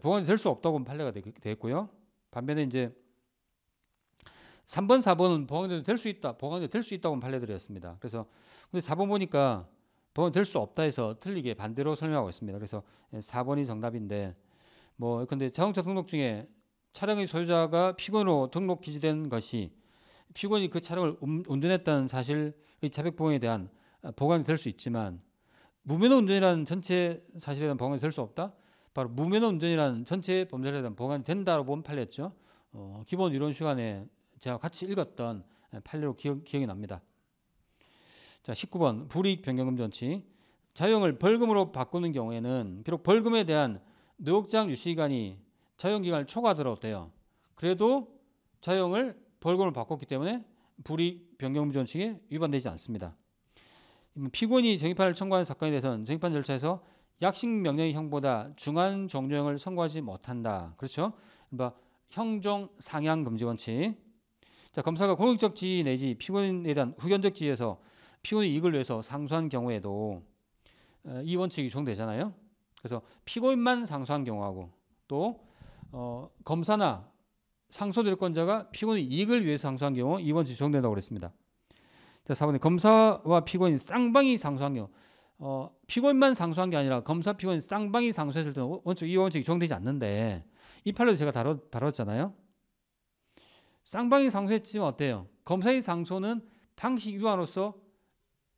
보강제될수 예, 없다고 판례가 됐고요. 반면에 이제 3번, 4번은 보강제도 될수 있다, 보강제될 수 있다고 판례드렸습니다 그래서 근데 4번 보니까 보강제될 수 없다 해서 틀리게 반대로 설명하고 있습니다. 그래서 4번이 예, 정답인데 뭐 근데 자동차 등록 중에 차량의 소유자가 피고인로 등록 기재된 것이 피고인이 그 차량을 음, 운전했다는 사실의 자백봉에 대한 아, 보강이될 수 있지만 무면허 운전이라는 전체 사실에 대한 보강이될 수 없다. 바로 무면허 운전이라는 전체 범죄에 대한 보강이 된다고 보면 판례였죠. 어, 기본 이론 시간에 제가 같이 읽었던 예, 판례로 기억, 이 납니다. 자, 19번 불이익 변경금 전치 자용을 벌금으로 바꾸는 경우에는 비록 벌금에 대한 노역장 유지기간이 자용기간을 초과하더라도 돼요. 그래도 자용을 벌금을 바꿨기 때문에 불이익 변경부전칙에 위반되지 않습니다. 음, 피고인이 쟁의판을 청구한 사건에 대해서는 쟁의판 절차에서 약식 명령형보다 중한 정조형을 선고하지 못한다. 그렇죠? 그러니까 뭐, 형정 상향 금지 원칙. 자, 검사가 공익적 지위 내지 피고인에 대한 후견적 지위에서 피고인 이익을 위해서 상소한 경우에도 어, 이 원칙이 적용되잖아요. 그래서 피고인만 상소한 경우하고 또 어, 검사나 상소제권자가 피고인 이익을 위해 상소한 경우 2번 지정된다고 그랬습니다. 자, 4번에 검사와 피고인 쌍방이 상소한 경우 어, 피고인만 상소한 게 아니라 검사 피고인 쌍방이 상소했을 때 원칙 이 원칙이 적용되지 않는데 이 판례도 제가 다뤘, 다뤘잖아요. 쌍방이 상소했지만 어때요? 검사의 상소는 방식 위반으로서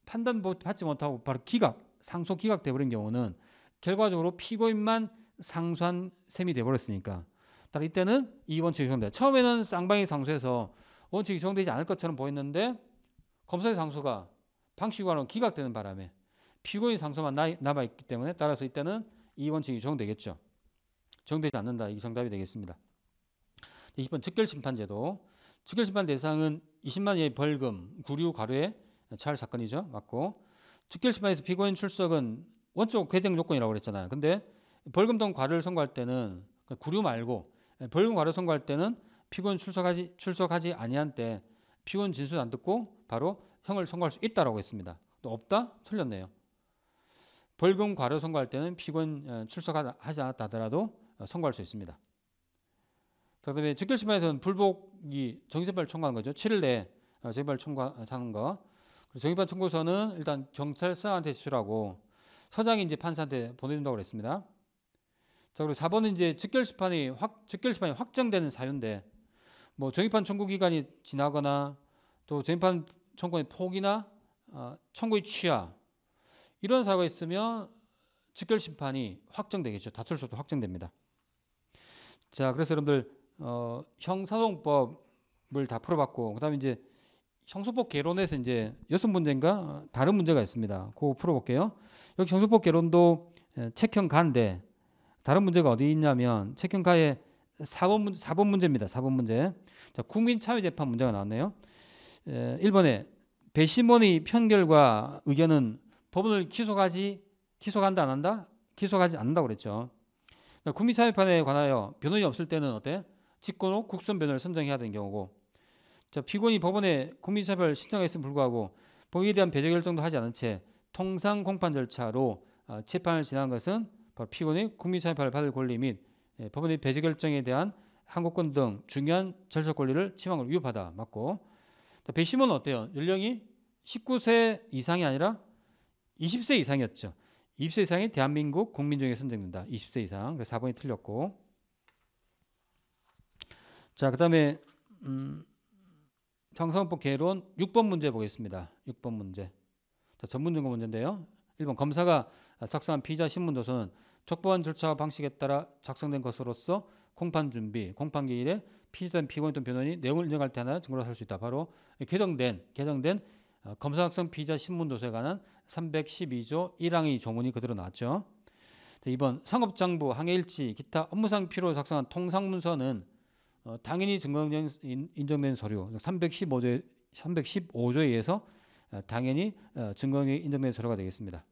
판단 받지 못하고 바로 기각, 상소 기각돼버린 경우는 결과적으로 피고인만 상소한 셈이 돼버렸으니까 따 이때는 이원칙이 적용돼. 처음에는 쌍방이 상수에서 원칙이 적용되지 않을 것처럼 보였는데 검사의 상수가 방식과는 기각되는 바람에 피고인 상수만 남아 있기 때문에 따라서 이때는 이 원칙이 적용되겠죠. 적용되지 않는다. 이 정답이 되겠습니다. 20번 즉결심판제도. 즉결심판 대상은 20만 원의 벌금, 구류, 과료의 찰 사건이죠. 맞고 즉결심판에서 피고인 출석은 원칙 개정 요건이라고 그랬잖아요. 근데 벌금 등 과료를 선고할 때는 구류 말고 예, 벌금 과로 선고할 때는 피고인 출석하지 출석하지 아니한 때 피고인 진술 안 듣고 바로 형을 선고할 수 있다라고 했습니다. 또 없다 틀렸네요. 벌금 과료 선고할 때는 피고인 어, 출석하지 않았다 하더라도 어, 선고할 수 있습니다. 그다음에 즉결심판에서는 불복이 정의재판을 청구하는 거죠. 7일 내에 재판을 어, 청구하는 거. 정의반 청구서는 일단 경찰서한테 제출하고 서장이 이제 판사한테 보내준다고 그랬습니다. 자 그리고 4번은 이제 즉결심판이 확 즉결심판이 확정되는 사유인데 뭐 정의판 청구 기간이 지나거나 또 정의판 청구의 포기나 어, 청구의 취하 이런 사유가 있으면 즉결 심판이 확정되겠죠. 다툴 수도 확정됩니다. 자, 그래서 여러분들 어, 형사소송법을 다 풀어봤고 그다음에 이제 형소법 개론에서 이제 여섯 문제인가 다른 문제가 있습니다. 그거 풀어볼게요. 여기 형소법 개론도 예, 책형 간데 다른 문제가 어디 있냐면 채권카의 4번, 문, 4번 문제입니다. 4번 문제. 자, 국민 참여 재판 문제가 나왔네요. 에, 1번에 배심원의 편결과 의견은 법원을 기소하지 기소한다 안 한다? 기소하지 않는다 그랬죠. 그러니까 국민 참여판에 관하여 변호인이 없을 때는 어때? 직권으로 국선 변호를 선정해야 되는 경우고 자, 피고인이 법원에 국민참여를 신청했음 불구하고 법위에 대한 배제 결정도 하지 않은 채 통상 공판 절차로 어, 재판을 진행한 것은 바로 피고는 국민사회 발받을 권리 및 예, 법원의 배제 결정에 대한 항고권 등 중요한 절차 권리를 침해한 걸 위협하다 맞고 배심은 어때요? 연령이 19세 이상이 아니라 20세 이상이었죠. 20세 이상이 대한민국 국민 중에 선정된다. 20세 이상. 그래서 4번이 틀렸고. 자, 그다음에 음 형사법 개론 6번 문제 보겠습니다. 6번 문제. 자, 전문증거 문제인데요. 일번 검사가 작성한 피의자 신문조서는 촉보한 절차 방식에 따라 작성된 것으로서 공판 준비, 공판 기일에 피의자든 피고인 또 변호인이 내용을 인정할 때 하나 증거로 살 수 있다. 바로 개정된 개정된 어, 검사 작성 피의자 신문조서에 관한 312조 1항의 조문이 그대로 나왔죠. 이번 상업장부 항해일지 기타 업무상 피요로 작성한 통상문서는 어, 당연히 증거 인정된 서류 315조에, 315조에 의해서 어, 당연히 어, 증거인이 인정된 서류가 되겠습니다.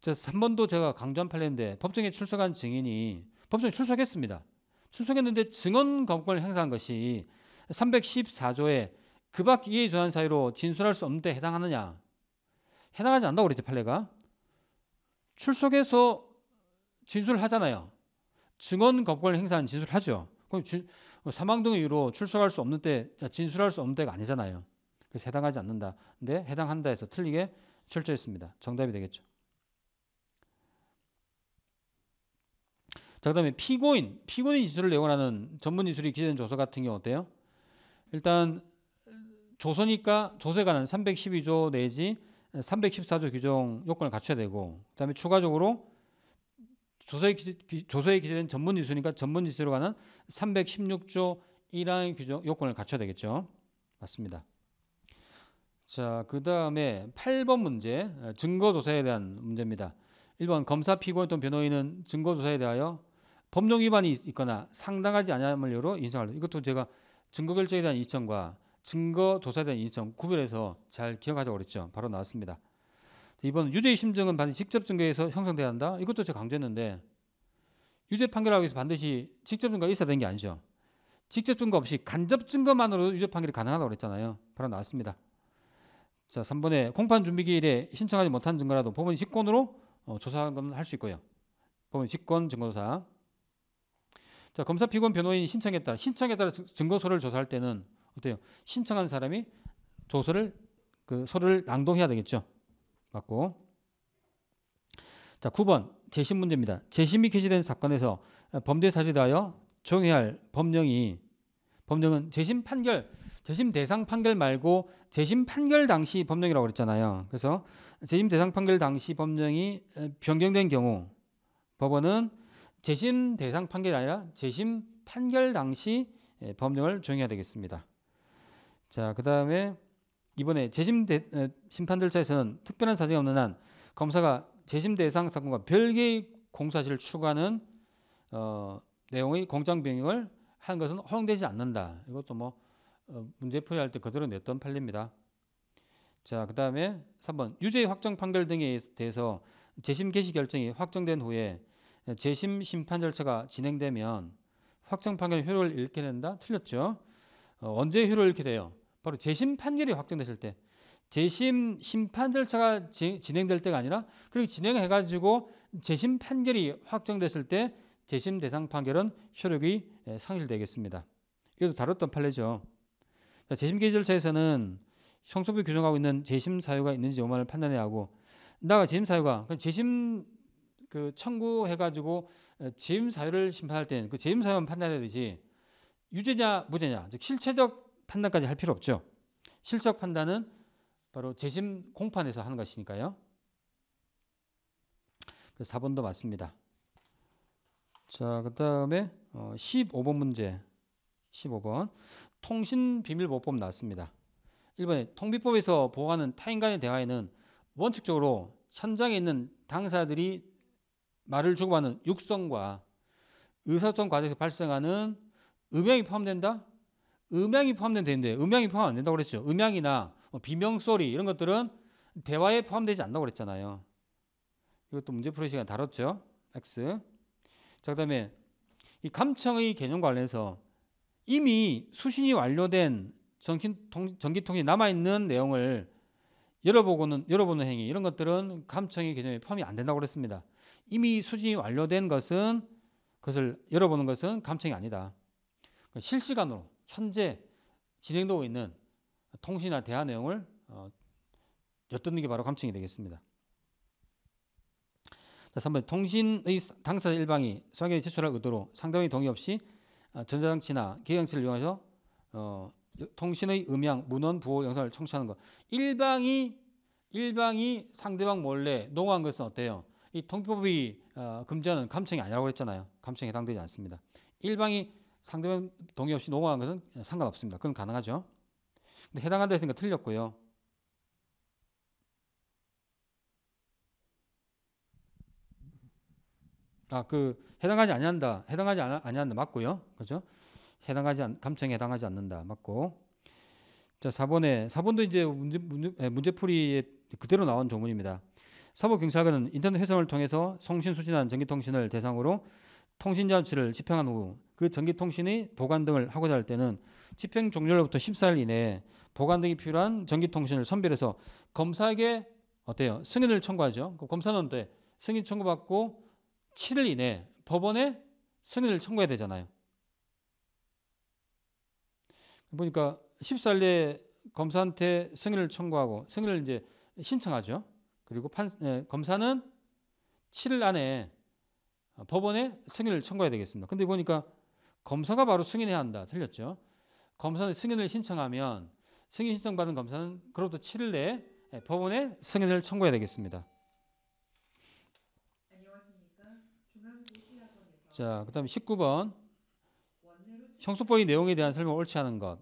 자, 번도 제가 강조한 판례인데 법정에 출석한 증인이 법정에 출석했습니다. 출석했는데 증언 검권을 행사한 것이 314조에 그밖 이해 전환 사유로 진술할 수 없는데 해당하느냐? 해당하지 않다고 그랬죠 판례가. 출석해서 진술을 하잖아요. 증언 검권을 행사한 진술을 하죠. 그럼 진, 어, 사망 등의 이유로 출석할 수 없는 때 진술할 수 없는 때가 아니잖아요. 그래서 해당하지 않는다. 근데 해당한다 해서 틀리게 철저했습니다. 정답이 되겠죠. 자, 그다음에 피고인, 피고인 인수를 예원하는 전문 인술이 기재된 조서 같은 경우 어때요? 일단 조서니까 조서에 관한 312조 내지 314조 규정 요건을 갖춰야 되고 그다음에 추가적으로 조서에, 기재, 조서에 기재된 전문 인수니까 전문 인수로 관한 316조 1항의 규정 요건을 갖춰야 되겠죠. 맞습니다. 자, 그 다음에 8번 문제, 어, 증거조사에 대한 문제입니다. 1번 검사 피고인 던 변호인은 증거조사에 대하여 법령 위반이 있거나 상당하지 않음을 여로 인정할 이것도 제가 증거결정에 대한 이청과 증거조사에 대한 이청 구별해서 잘 기억하자고 그랬죠. 바로 나왔습니다. 이번 유죄의 심증은 반드시 직접 증거에서 형성돼야 한다. 이것도 제가 강조했는데 유죄 판결하기 위해서 반드시 직접 증거가 있어야 되는 게 아니죠. 직접 증거 없이 간접 증거만으로 유죄 판결이 가능하다고 그랬잖아요. 바로 나왔습니다. 자, 3번에 공판 준비 기일에 신청하지 못한 증거라도 법원이 직권으로 어, 조사한 건할 수 있고요. 법원 직권 증거조사. 자, 검사 피고인 변호인 신청에 따라 신청에 따라 증거서를 조사할 때는 어때요? 신청한 사람이 조서를 그 서류를 낭독해야 되겠죠. 맞고. 자, 9번 재심 문제입니다. 재심이 개시된 사건에서 범죄 사실에 대하여 정해할 법령이 법령은 재심 판결 재심 대상 판결 말고 재심 판결 당시 법령이라고 그랬잖아요. 그래서 재심 대상 판결 당시 법령이 변경된 경우 법원은 재심 대상 판결이 아니라 재심 판결 당시 법령을 적용해야 되겠습니다. 자, 그다음에 이번에 재심 대, 심판 절차에서는 특별한 사정이 없는 한 검사가 재심 대상 사건과 별개의 공사실을 추구하는 어, 내용의 공장 변경을 하 것은 허용되지 않는다. 이것도 뭐 어, 문제풀이 할때 그대로 냈던 판례입니다. 자, 그 다음에 3번 유죄 확정 판결 등에 대해서 재심 개시 결정이 확정된 후에 재심 심판 절차가 진행되면 확정 판결 효력을 잃게 된다? 틀렸죠. 어, 언제 효력을 잃게 돼요? 바로 재심 판결이 확정됐을 때. 재심 심판 절차가 진행될 때가 아니라 그렇게 진행해 가지고 재심 판결이 확정됐을 때 재심 대상 판결은 효력이 상실되겠습니다. 이것도 다뤘던 판례죠. 재심 계절차에서는 형성비 규정하고 있는 재심 사유가 있는지 여부만을 판단해야 하고 나가 재심 사유가 그러니까 재심 그 청구해가지고 재임 사유를 심판할 때는 그 재임 사유만 판단해야 되지 유죄냐 무죄냐 즉 실체적 판단까지 할 필요 없죠. 실적 판단은 바로 재심 공판에서 하는 것이니까요. 그래서 4번도 맞습니다. 자, 그 다음에 15번 어, 문제. 15번. 통신비밀보호법 나왔습니다. 1번에 통비법에서 보호하는 타인간의 대화에는 원칙적으로 현장에 있는 당사들이 말을 주고받는 육성과 의사소통 과정에서 발생하는 음향이 포함된다? 음향이 포함된 되는데 음향이 포함 안 된다고 그랬죠. 음향이나 뭐 비명 소리 이런 것들은 대화에 포함되지 않다고 그랬잖아요. 이것도 문제 풀이 시간 다뤘죠. X. 자, 그다음에 이 감청의 개념 관련해서 이미 수신이 완료된 전기통, 이 남아있는 내용을 열어보고는 열어보는 행위 이런 것들은 감청의 개념에 포함이 안 된다고 그랬습니다. 이미 수신이 완료된 것은 그것을 열어보는 것은 감청이 아니다. 그러니까 실시간으로 현재 진행되고 있는 통신이나 대화 내용을 어, 엿듣는 게 바로 감청이 되겠습니다. 자, 3번 통신의 당사자 일방이 소양에 제출할 의도로 상대방의 동의 없이 아, 전자장치나 계양치를 이용해서 어, 통신의 음향, 문헌, 부호, 영상을 청취하는 것. 일방이 일방이 상대방 몰래 농한 것은 어때요? 이 통법이 어, 금지하는 감청이 아니라고 했잖아요. 감청에 해당되지 않습니다. 일방이 상대방 동의 없이 농한 것은 상관없습니다. 그건 가능하죠. 근데 해당한다 했으니까 틀렸고요. 아, 그 해당하지 아니한다. 해당하지 아니한다. 맞고요. 그죠? 해당하지 않, 감청에 해당하지 않는다. 맞고. 자, 4번에 4번도 이제 문제, 문제 예, 문제풀이에 그대로 나온 조문입니다. 사법경찰관은 인터넷 회선을 통해서 송신수신한 전기통신을 대상으로 통신장치를 집행한 후 그전기통신이 보관 등을 하고자 할 때는 집행 종료로부터 14일 이내에 보관 등이 필요한 전기통신을 선별해서 검사에게 어때요? 승인을 청구하죠. 그 검사는 어때? 승인 청구받고 7일 이내 법원에 승인을 청구해야 되잖아요. 보니까 14일 내에 검사한테 승인을 청구하고 승인을 이제 신청하죠. 그리고 판, 예, 검사는 7일 안에 법원에 승인을 청구해야 되겠습니다. 근데 보니까 검사가 바로 승인해야 한다. 틀렸죠. 검사는 승인을 신청하면 승인 신청받은 검사는 그로부터 7일 내에 법원에 승인을 청구해야 되겠습니다. 자, 그다음에 19번 형수법의 내용에 대한 설명 옳지 않은 것.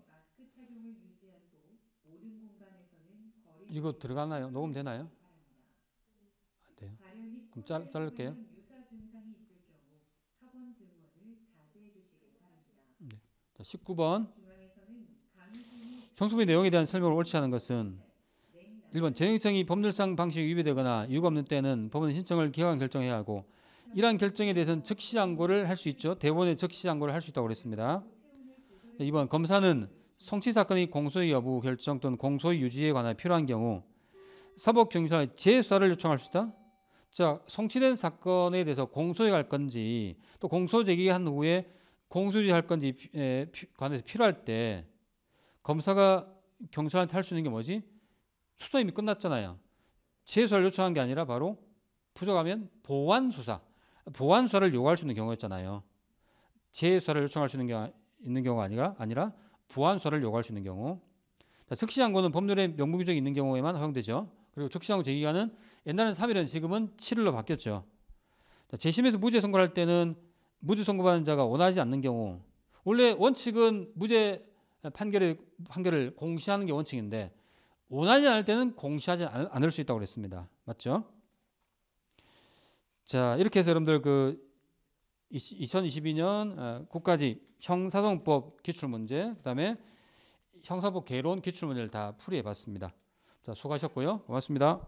이거 들어가나요? 녹음 되나요? 안 돼요. 그럼 잘 잘를게요. 네. 자, 19번 형수법의 내용에 대한 설명을 옳지 않은 것은 1번 재행성이 법률상 방식에 위배되거나 이유가 없는 때는 법원 신청을 기각한 결정해야 하고 이러한 결정에 대해서는 즉시 항고를 할 수 있죠. 대법원에 즉시 항고를 할 수 있다고 그랬습니다. 이번 검사는 성취 사건의 공소의 여부 결정 또는 공소의 유지에 관한 필요한 경우 사법 경찰에 재수사를 요청할 수 있다. 자, 성취된 사건에 대해서 공소에 갈 건지 또 공소 제기한 후에 공소유지할 건지 관해서 필요할 때 검사가 경찰한테 할 수 있는 게 뭐지? 수사 이미 끝났잖아요. 재수사를 요청한 게 아니라 바로 부족하면 보완 수사. 보안수사를 요구할 수 있는 경우였잖아요. 재수사를 요청할 수 있는 경 있는 경우가 아니라 아니라 보완수사를 요구할 수 있는 경우. 자, 특시항고는 법률에 명분 규정이 있는 경우에만 허용되죠. 그리고 특시항고 제기간은 옛날에는 3일은 지금은 7일로 바뀌었죠. 자, 재심에서 무죄 선고할 때는 무죄 선고받은 자가 원하지 않는 경우. 원래 원칙은 무죄 판결의 판결을 공시하는 게 원칙인데 원하지 않을 때는 공시하지 않을 수 있다고 그랬습니다. 맞죠? 자, 이렇게 해서 여러분들 그 2022년 어, 국가지 형사소송법 기출문제, 그 다음에 형사법 개론 기출문제를 다 풀이해 봤습니다. 자, 수고하셨고요. 고맙습니다.